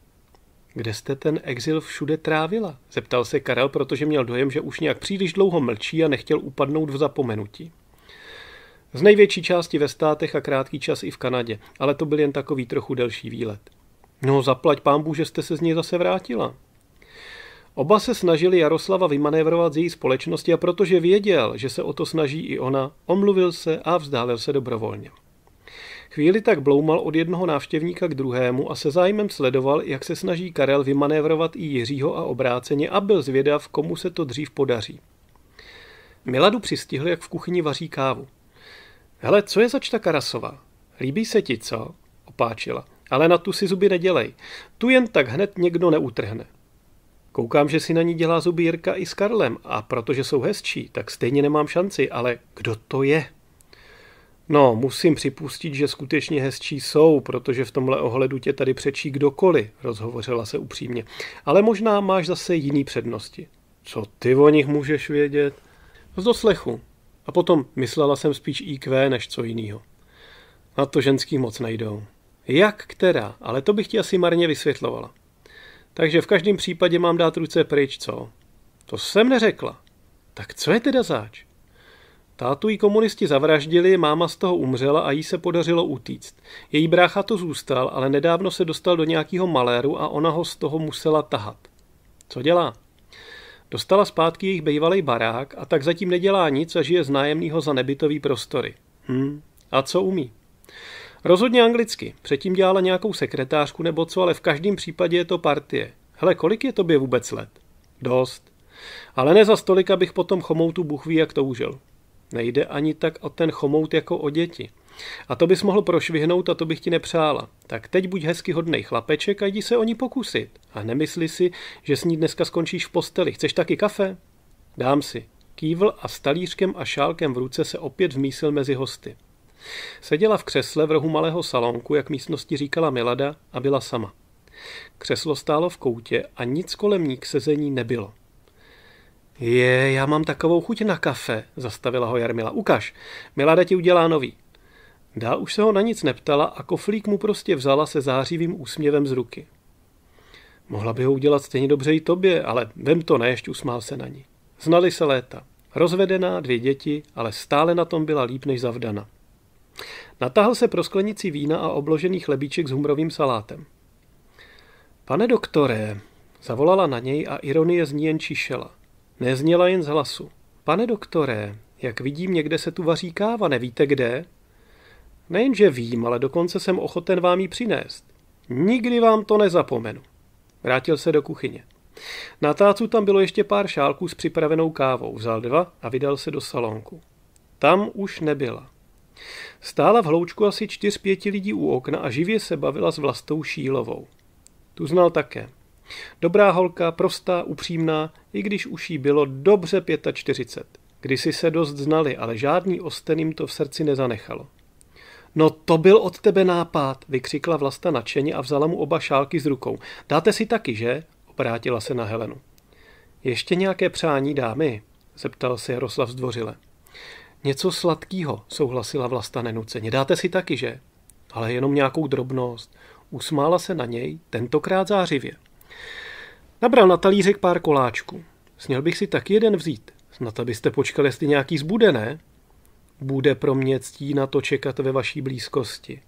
Kde jste ten exil všude trávila? Zeptal se Karel, protože měl dojem, že už nějak příliš dlouho mlčí a nechtěl upadnout v zapomenutí. Z největší části ve státech a krátký čas i v Kanadě, ale to byl jen takový trochu delší výlet. No zaplať pámbu, že jste se z něj zase vrátila. Oba se snažili Jaroslava vymanévrovat z její společnosti a protože věděl, že se o to snaží i ona, omluvil se a vzdálil se dobrovolně. Chvíli tak bloumal od jednoho návštěvníka k druhému a se zájmem sledoval, jak se snaží Karel vymanévrovat i Jiřího a obráceně a byl zvědav, komu se to dřív podaří. Miladu přistihl, jak v kuchyni vaří kávu. Hele, co je začta Karasova? Líbí se ti, co? Opáčila. Ale na tu si zuby nedělej. Tu jen tak hned někdo neutrhne. Koukám, že si na ní dělá zuby Jirka i s Karlem a protože jsou hezčí, tak stejně nemám šanci, ale kdo to je? No, musím připustit, že skutečně hezčí jsou, protože v tomhle ohledu tě tady přečí kdokoliv, rozhovořila se upřímně. Ale možná máš zase jiný přednosti. Co ty o nich můžeš vědět? Z doslechu. A potom myslela jsem spíš IQ než co jiného. Na to ženský moc najdou. Jak která, ale to bych ti asi marně vysvětlovala. Takže v každém případě mám dát ruce pryč, co? To jsem neřekla. Tak co je teda zač? Tátu ji komunisti zavraždili, máma z toho umřela a jí se podařilo utíct. Její brácha to zůstal, ale nedávno se dostal do nějakého maléru a ona ho z toho musela tahat. Co dělá? Dostala zpátky jejich bývalý barák a tak zatím nedělá nic a žije z nájemného za nebytový prostory. Hm, a co umí? Rozhodně anglicky. Předtím dělala nějakou sekretářku nebo co, ale v každém případě je to partie. Hele, kolik je tobě vůbec let? Dost. Ale ne za stolik, bych potom chomoutu buchví, jak jak toužil. Nejde ani tak o ten chomout jako o děti. A to bys mohl prošvihnout a to bych ti nepřála. Tak teď buď hezky hodnej chlapeček a jdi se o ní pokusit. A nemysli si, že s ní dneska skončíš v posteli. Chceš taky kafe? Dám si. Kývl a s talířkem a šálkem v ruce se opět vmísil mezi hosty. Seděla v křesle v rohu malého salonku, jak místnosti říkala Milada, a byla sama. Křeslo stálo v koutě a nic kolem ní k sezení nebylo. Je, já mám takovou chuť na kafe, zastavila ho Jarmila. Ukaž, Milada ti udělá nový. Dál už se ho na nic neptala a koflík mu prostě vzala se zářivým úsměvem z ruky. Mohla by ho udělat stejně dobře i tobě, ale vem to ne, ještě usmál se na ní. Znali se léta. Rozvedená, dvě děti, ale stále na tom byla líp než zavdana. Natáhl se pro sklenici vína a obložený chlebíček s humrovým salátem. Pane doktore, zavolala na něj a ironie z ní jen čišela. Nezněla jen z hlasu. Pane doktore, jak vidím, někde se tu vaří káva, nevíte kde? Nejenže vím, ale dokonce jsem ochoten vám ji přinést. Nikdy vám to nezapomenu. Vrátil se do kuchyně. Na tácu tam bylo ještě pár šálků s připravenou kávou. Vzal dva a vydal se do salonku. Tam už nebyla. Stála v hloučku asi čtyř pěti lidí u okna a živě se bavila s vlastou Šílovou. Tu znal také. Dobrá holka, prostá, upřímná, i když už jí bylo dobře 45. Kdysi se dost znali, ale žádný osten jim to v srdci nezanechalo. No to byl od tebe nápad, vykřikla Vlasta nadšeně a vzala mu oba šálky s rukou. Dáte si taky, že? Obrátila se na Helenu. Ještě nějaké přání dámy? zeptal se Jaroslav zdvořile. Něco sladkého, souhlasila Vlasta nenuceně. Dáte si taky, že? Ale jenom nějakou drobnost. Usmála se na něj, tentokrát zářivě. Nabral na talířek pár koláčků. Sněl bych si tak jeden vzít. Snad abyste počkal, jestli nějaký zbude, ne? Bude pro mě ctí na to čekat ve vaší blízkosti.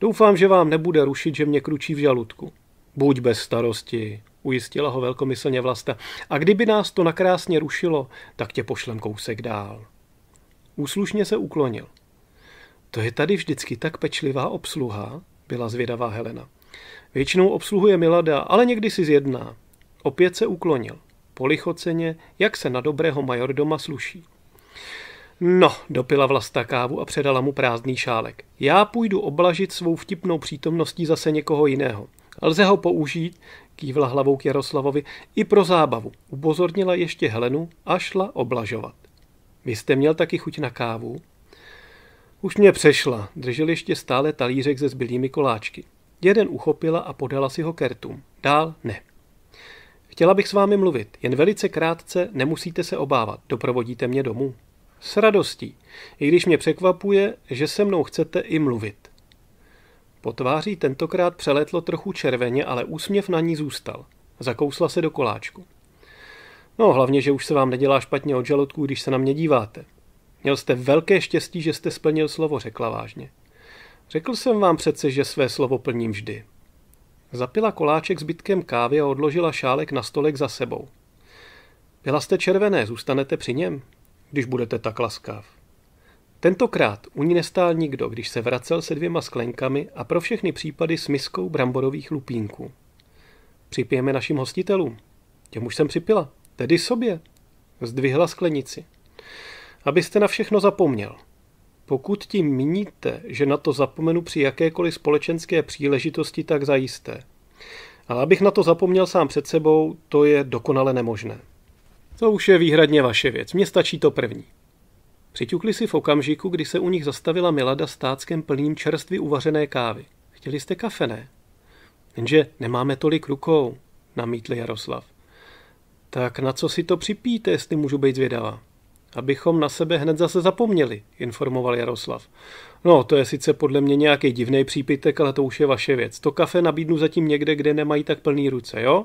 Doufám, že vám nebude rušit, že mě kručí v žaludku. Buď bez starosti, ujistila ho velkomyslně Vlasta. A kdyby nás to nakrásně rušilo, tak tě pošlem kousek dál. Úslušně se uklonil. To je tady vždycky tak pečlivá obsluha, byla zvědavá Helena. Většinou obsluhuje Milada, ale někdy si zjedná. Opět se uklonil. Polichoceně, jak se na dobrého majordoma sluší. No, dopila vlasta kávu a předala mu prázdný šálek. Já půjdu oblažit svou vtipnou přítomností zase někoho jiného. Lze ho použít, kývla hlavou k Jaroslavovi, i pro zábavu. Upozornila ještě Helenu a šla oblažovat. Vy jste měl taky chuť na kávu? Už mě přešla, držel ještě stále talířek se zbylými koláčky. Jeden uchopila a podala si ho kertům. Dál ne. Chtěla bych s vámi mluvit, jen velice krátce, nemusíte se obávat, doprovodíte mě domů. S radostí, i když mě překvapuje, že se mnou chcete i mluvit. Po tváří tentokrát přeletlo trochu červeně, ale úsměv na ní zůstal. Zakousla se do koláčku. No, hlavně, že už se vám nedělá špatně od žaludku, když se na mě díváte. Měl jste velké štěstí, že jste splnil slovo, řekla vážně. Řekl jsem vám přece, že své slovo plním vždy. Zapila koláček zbytkem kávy a odložila šálek na stolek za sebou. Byla jste červené, zůstanete při něm, když budete tak laskav. Tentokrát u ní nestál nikdo, když se vracel se dvěma sklenkami a pro všechny případy s miskou bramborových lupínků. Připijeme našim hostitelům. Těm už jsem připila, tedy sobě. Zdvihla sklenici. Abyste na všechno zapomněl. Pokud tím míníte, že na to zapomenu při jakékoliv společenské příležitosti, tak zajisté. Ale abych na to zapomněl sám před sebou, to je dokonale nemožné. To už je výhradně vaše věc, mně stačí to první. Přiťukli si v okamžiku, kdy se u nich zastavila Milada s táckem plným čerstvy uvařené kávy. Chtěli jste kafe, ne? Jenže nemáme tolik rukou, namítl Jaroslav. Tak na co si to připíte, jestli můžu být zvědavá? Abychom na sebe hned zase zapomněli, informoval Jaroslav. No, to je sice podle mě nějaký divný přípitek, ale to už je vaše věc. To kafe nabídnu zatím někde, kde nemají tak plný ruce, jo?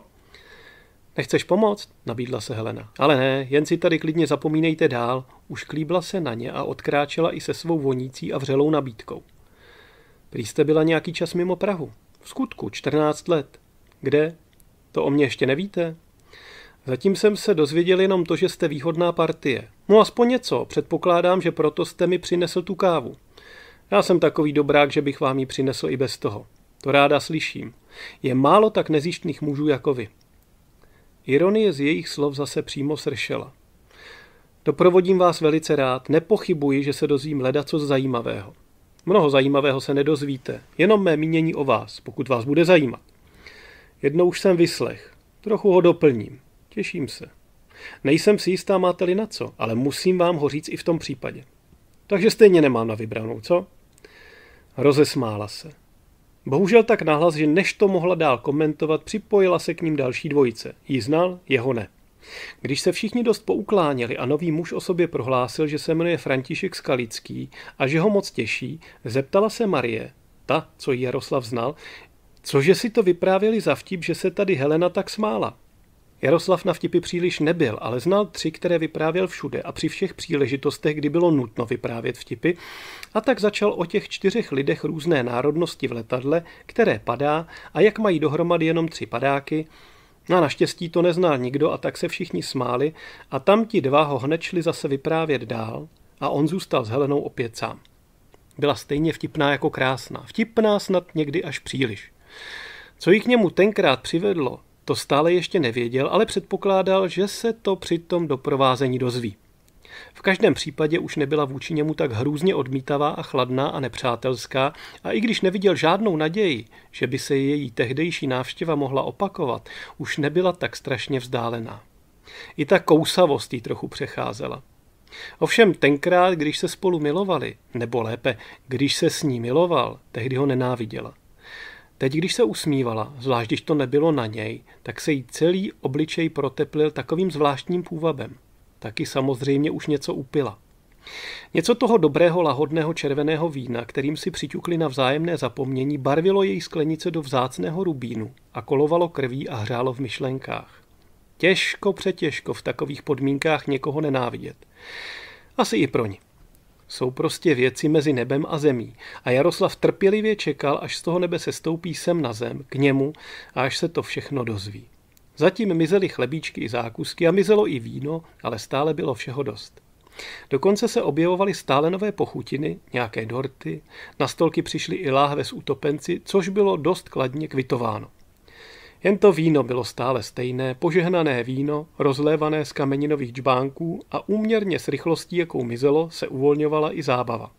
Nechceš pomoct? Nabídla se Helena. Ale ne, jen si tady klidně zapomínejte dál. Už klíbla se na ně a odkráčela i se svou vonící a vřelou nabídkou. Prý jste byla nějaký čas mimo Prahu. V skutku, 14 let. Kde? To o mě ještě nevíte? Zatím jsem se dozvěděl jenom to, že jste výhodná partie. No aspoň něco, předpokládám, že proto jste mi přinesl tu kávu. Já jsem takový dobrák, že bych vám ji přinesl i bez toho. To ráda slyším. Je málo tak nezjištných mužů jako vy. Ironie z jejich slov zase přímo sršela. Doprovodím vás velice rád, nepochybuji, že se dozvím leda co zajímavého. Mnoho zajímavého se nedozvíte, jenom mé mínění o vás, pokud vás bude zajímat. Jednou už jsem vyslech, trochu ho doplním. Těším se. Nejsem si jistá, máte-li na co, ale musím vám ho říct i v tom případě. Takže stejně nemám na vybranou, co? Rozesmála se. Bohužel tak nahlas, že než to mohla dál komentovat, připojila se k ním další dvojice. Jí znal, jeho ne. Když se všichni dost poukláněli a nový muž o sobě prohlásil, že se jmenuje František Skalický a že ho moc těší, zeptala se Marie, ta, co Jaroslav znal, cože si to vyprávěli za vtip, že se tady Helena tak smála. Jaroslav na vtipy příliš nebyl, ale znal tři, které vyprávěl všude a při všech příležitostech, kdy bylo nutno vyprávět vtipy, a tak začal o těch čtyřech lidech různé národnosti v letadle, které padá a jak mají dohromady jenom tři padáky, no a naštěstí to neznal nikdo a tak se všichni smáli a tam ti dva ho hned šli zase vyprávět dál a on zůstal s Helenou opět sám. Byla stejně vtipná jako krásná. Vtipná snad někdy až příliš. Co jí k němu tenkrát přivedlo, to stále ještě nevěděl, ale předpokládal, že se to při tom doprovázení dozví. V každém případě už nebyla vůči němu tak hrůzně odmítavá a chladná a nepřátelská a i když neviděl žádnou naději, že by se její tehdejší návštěva mohla opakovat, už nebyla tak strašně vzdálená. I ta kousavost jí trochu přecházela. Ovšem tenkrát, když se spolu milovali, nebo lépe, když se s ní miloval, tehdy ho nenáviděla. Teď, když se usmívala, zvlášť když to nebylo na něj, tak se jí celý obličej proteplil takovým zvláštním půvabem. Taky samozřejmě už něco upila. Něco toho dobrého lahodného červeného vína, kterým si přiťukli na vzájemné zapomnění, barvilo její sklenice do vzácného rubínu a kolovalo krví a hřálo v myšlenkách. Těžko přetěžko v takových podmínkách někoho nenávidět. Asi i pro ní. Jsou prostě věci mezi nebem a zemí. A Jaroslav trpělivě čekal, až z toho nebe se stoupí sem na zem, k němu, a až se to všechno dozví. Zatím mizely chlebíčky i zákusky a mizelo i víno, ale stále bylo všeho dost. Dokonce se objevovaly stále nové pochutiny, nějaké dorty, na stolky přišly i láhve s utopenci, což bylo dost kladně kvitováno. Jen to víno bylo stále stejné, požehnané víno, rozlévané z kameninových džbánků a úměrně s rychlostí, jakou mizelo, se uvolňovala i zábava.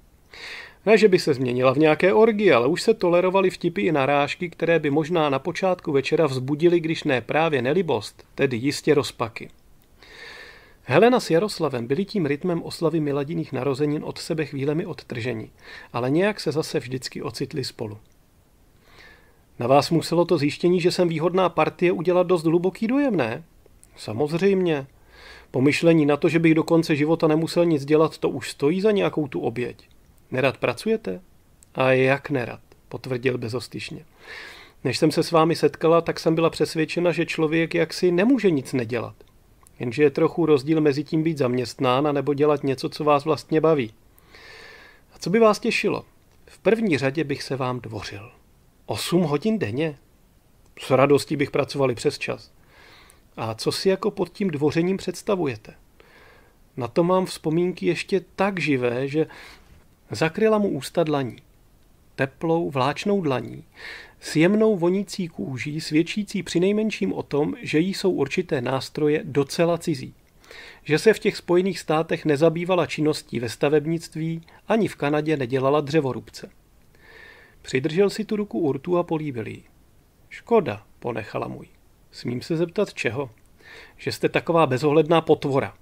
Ne, že by se změnila v nějaké orgy, ale už se tolerovaly vtipy i narážky, které by možná na počátku večera vzbudily, když ne právě nelibost, tedy jistě rozpaky. Helena s Jaroslavem byli tím rytmem oslavy Miladiných narozenin od sebe chvílemi odtrženi, ale nějak se zase vždycky ocitli spolu. Na vás muselo to zjištění, že jsem výhodná partie, udělat dost hluboký dojem, ne? Samozřejmě. Pomyšlení na to, že bych do konce života nemusel nic dělat, to už stojí za nějakou tu oběť. Nerad pracujete? A jak nerad, potvrdil bezostyšně. Než jsem se s vámi setkala, tak jsem byla přesvědčena, že člověk jaksi nemůže nic nedělat. Jenže je trochu rozdíl mezi tím být zaměstnán a nebo dělat něco, co vás vlastně baví. A co by vás těšilo? V první řadě bych se vám dvořil. 8 hodin denně. S radostí bych pracovali přes čas. A co si jako pod tím dvořením představujete? Na to mám vzpomínky ještě tak živé, že zakryla mu ústa dlaní. Teplou, vláčnou dlaní, s jemnou vonící kůží, svědčící přinejmenším o tom, že jí jsou určité nástroje docela cizí. Že se v těch Spojených státech nezabývala činností ve stavebnictví, ani v Kanadě nedělala dřevorubce. Přidržel si tu ruku Urtu a políbil jí. Škoda, ponechala můj. Smím se zeptat čeho? Že jste taková bezohledná potvora.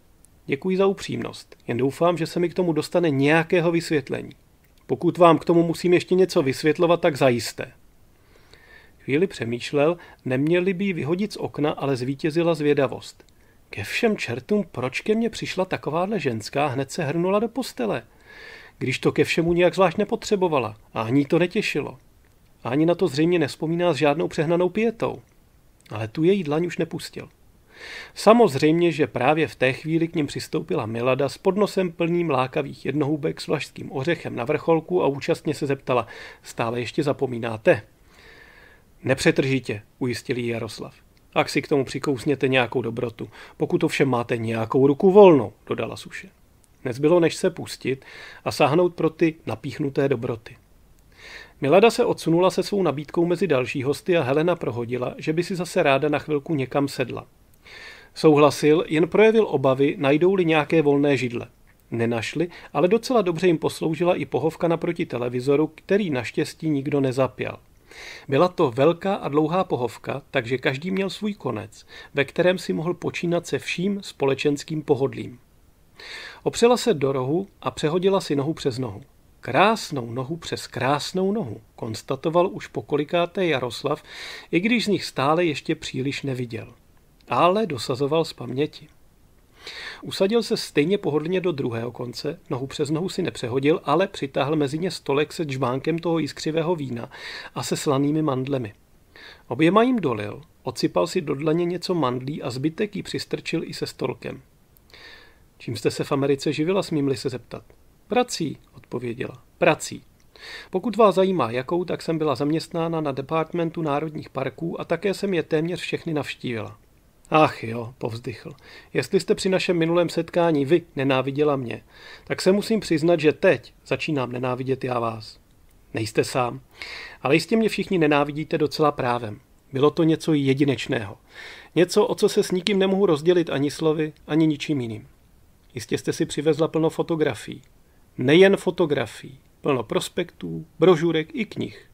Děkuji za upřímnost, jen doufám, že se mi k tomu dostane nějakého vysvětlení. Pokud vám k tomu musím ještě něco vysvětlovat, tak zajisté. Chvíli přemýšlel, neměli by ji vyhodit z okna, ale zvítězila zvědavost. Ke všem čertům, proč ke mně přišla takováhle ženská, hned se hrnula do postele – když to ke všemu nějak zvlášť nepotřebovala a ani to netěšilo. A ani na to zřejmě nespomíná s žádnou přehnanou pětou. Ale tu její dlaň už nepustil. Samozřejmě, že právě v té chvíli k ním přistoupila Milada s podnosem plným lákavých jednohubek s vlašským ořechem na vrcholku a účastně se zeptala, stále ještě zapomínáte? Nepřetržitě, ujistil ji Jaroslav. Ak si k tomu přikousněte nějakou dobrotu, pokud ovšem máte nějakou ruku volnou, dodala Suše. Nezbylo než se pustit a sáhnout pro ty napíchnuté dobroty. Milada se odsunula se svou nabídkou mezi další hosty a Helena prohodila, že by si zase ráda na chvilku někam sedla. Souhlasil, jen projevil obavy, najdou-li nějaké volné židle. Nenašli, ale docela dobře jim posloužila i pohovka naproti televizoru, který naštěstí nikdo nezapěl. Byla to velká a dlouhá pohovka, takže každý měl svůj konec, ve kterém si mohl počínat se vším společenským pohodlím. Opřela se do rohu a přehodila si nohu přes nohu. Krásnou nohu přes krásnou nohu, konstatoval už pokolikáté Jaroslav, i když z nich stále ještě příliš neviděl. Ale dosazoval z paměti. Usadil se stejně pohodlně do druhého konce, nohu přes nohu si nepřehodil, ale přitáhl mezi ně stolek se džbánkem toho jiskřivého vína a se slanými mandlemi. Oběma jim dolil, ocipal si do dlaně něco mandlí a zbytek ji přistrčil i se stolkem. Čím jste se v Americe živila, smím-li se zeptat? Prací, odpověděla. Prací. Pokud vás zajímá jakou, tak jsem byla zaměstnána na departmentu národních parků a také jsem je téměř všechny navštívila. Ach jo, povzdychl. Jestli jste při našem minulém setkání vy nenáviděla mě, tak se musím přiznat, že teď začínám nenávidět já vás. Nejste sám, ale jistě mě všichni nenávidíte docela právem. Bylo to něco jedinečného. Něco, o co se s nikým nemohu rozdělit ani slovy, ani ničím jiným. Jistě jste si přivezla plno fotografií. Nejen fotografií, plno prospektů, brožurek i knih.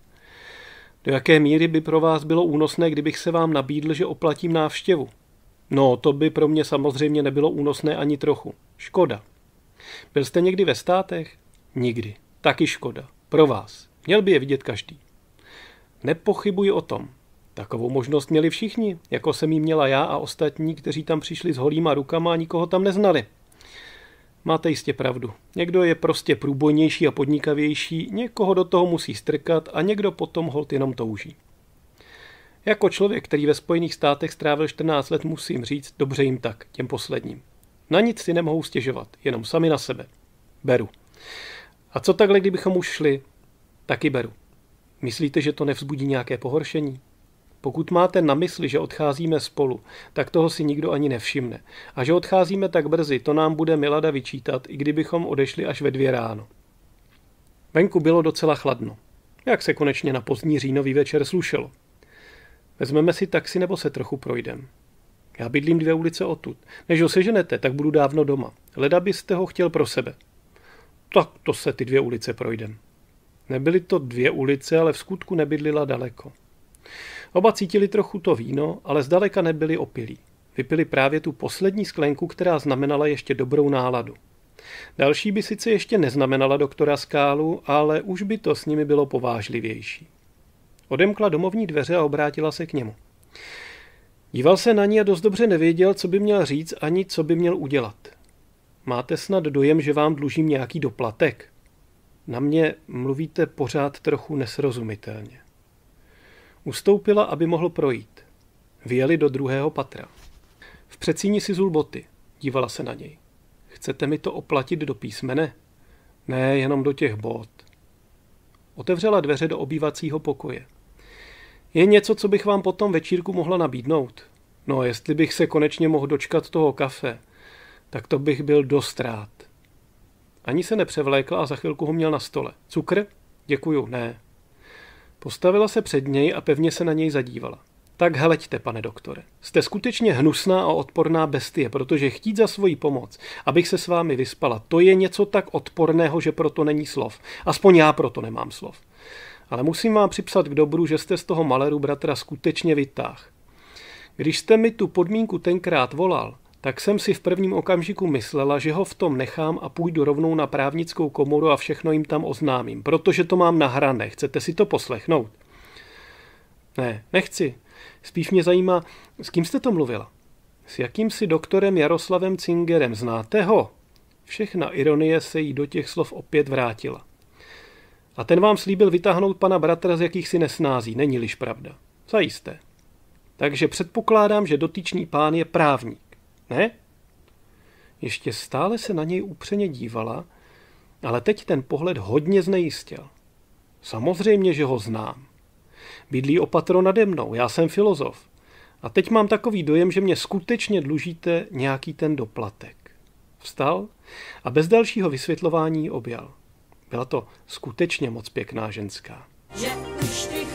Do jaké míry by pro vás bylo únosné, kdybych se vám nabídl, že oplatím návštěvu? No, to by pro mě samozřejmě nebylo únosné ani trochu. Škoda. Byl jste někdy ve státech? Nikdy. Taky škoda. Pro vás. Měl by je vidět každý. Nepochybuji o tom. Takovou možnost měli všichni, jako jsem ji měla já a ostatní, kteří tam přišli s holýma rukama a nikoho tam neznali. Máte jistě pravdu. Někdo je prostě průbojnější a podnikavější, někoho do toho musí strkat a někdo potom holt jenom touží. Jako člověk, který ve Spojených státech strávil 14 let, musím říct, dobře jim tak, těm posledním. Na nic si nemohou stěžovat, jenom sami na sebe. Beru. A co takhle, kdybychom už šli? Taky beru. Myslíte, že to nevzbudí nějaké pohoršení? Pokud máte na mysli, že odcházíme spolu, tak toho si nikdo ani nevšimne. A že odcházíme tak brzy, to nám bude Milada vyčítat, i kdybychom odešli až ve dvě ráno. Venku bylo docela chladno. Jak se konečně na pozdní říjnový večer slušelo. Vezmeme si taxi nebo se trochu projdem. Já bydlím dvě ulice odtud. Než ho seženete, tak budu dávno doma. Leda byste ho chtěl pro sebe. Tak to se ty dvě ulice projdem. Nebyly to dvě ulice, ale v skutku nebydlila daleko. Oba cítili trochu to víno, ale zdaleka nebyli opilí. Vypili právě tu poslední sklenku, která znamenala ještě dobrou náladu. Další by sice ještě neznamenala doktora Skálu, ale už by to s nimi bylo povážlivější. Odemkla domovní dveře a obrátila se k němu. Díval se na ní a dost dobře nevěděl, co by měl říct ani co by měl udělat. Máte snad dojem, že vám dlužím nějaký doplatek? Na mě mluvíte pořád trochu nesrozumitelně. Ustoupila, aby mohl projít. Vyjeli do druhého patra. V přecíni si zul boty. Dívala se na něj. Chcete mi to oplatit do písmene? Ne, jenom do těch bot. Otevřela dveře do obývacího pokoje. Je něco, co bych vám potom večírku mohla nabídnout? No, jestli bych se konečně mohl dočkat toho kafe, tak to bych byl dost rád. Ani se nepřevlékla a za chvilku ho měl na stole. Cukr? Děkuju, ne. Postavila se před něj a pevně se na něj zadívala. Tak heleďte, pane doktore. Jste skutečně hnusná a odporná bestie, protože chtít za svoji pomoc, abych se s vámi vyspala, to je něco tak odporného, že proto není slov. Aspoň já proto nemám slov. Ale musím vám připsat k dobru, že jste z toho maleru bratra skutečně vytáh. Když jste mi tu podmínku tenkrát volal, tak jsem si v prvním okamžiku myslela, že ho v tom nechám a půjdu rovnou na právnickou komoru a všechno jim tam oznámím, protože to mám na hrane. Chcete si to poslechnout? Ne, nechci. Spíš mě zajímá, s kým jste to mluvila? S jakým si doktorem Jaroslavem Cingerem. Znáte ho? Všechna ironie se jí do těch slov opět vrátila. A ten vám slíbil vytáhnout pana bratra z jakýchsi nesnází, není-liž pravda. Zajisté. Takže předpokládám, že dotyčný pán je právník. Ne? Ještě stále se na něj upřeně dívala, ale teď ten pohled hodně znejistil. Samozřejmě, že ho znám. Bydlí opatro nade mnou, já jsem filozof. A teď mám takový dojem, že mě skutečně dlužíte nějaký ten doplatek. Vstal a bez dalšího vysvětlování objal. Byla to skutečně moc pěkná ženská. Že už ty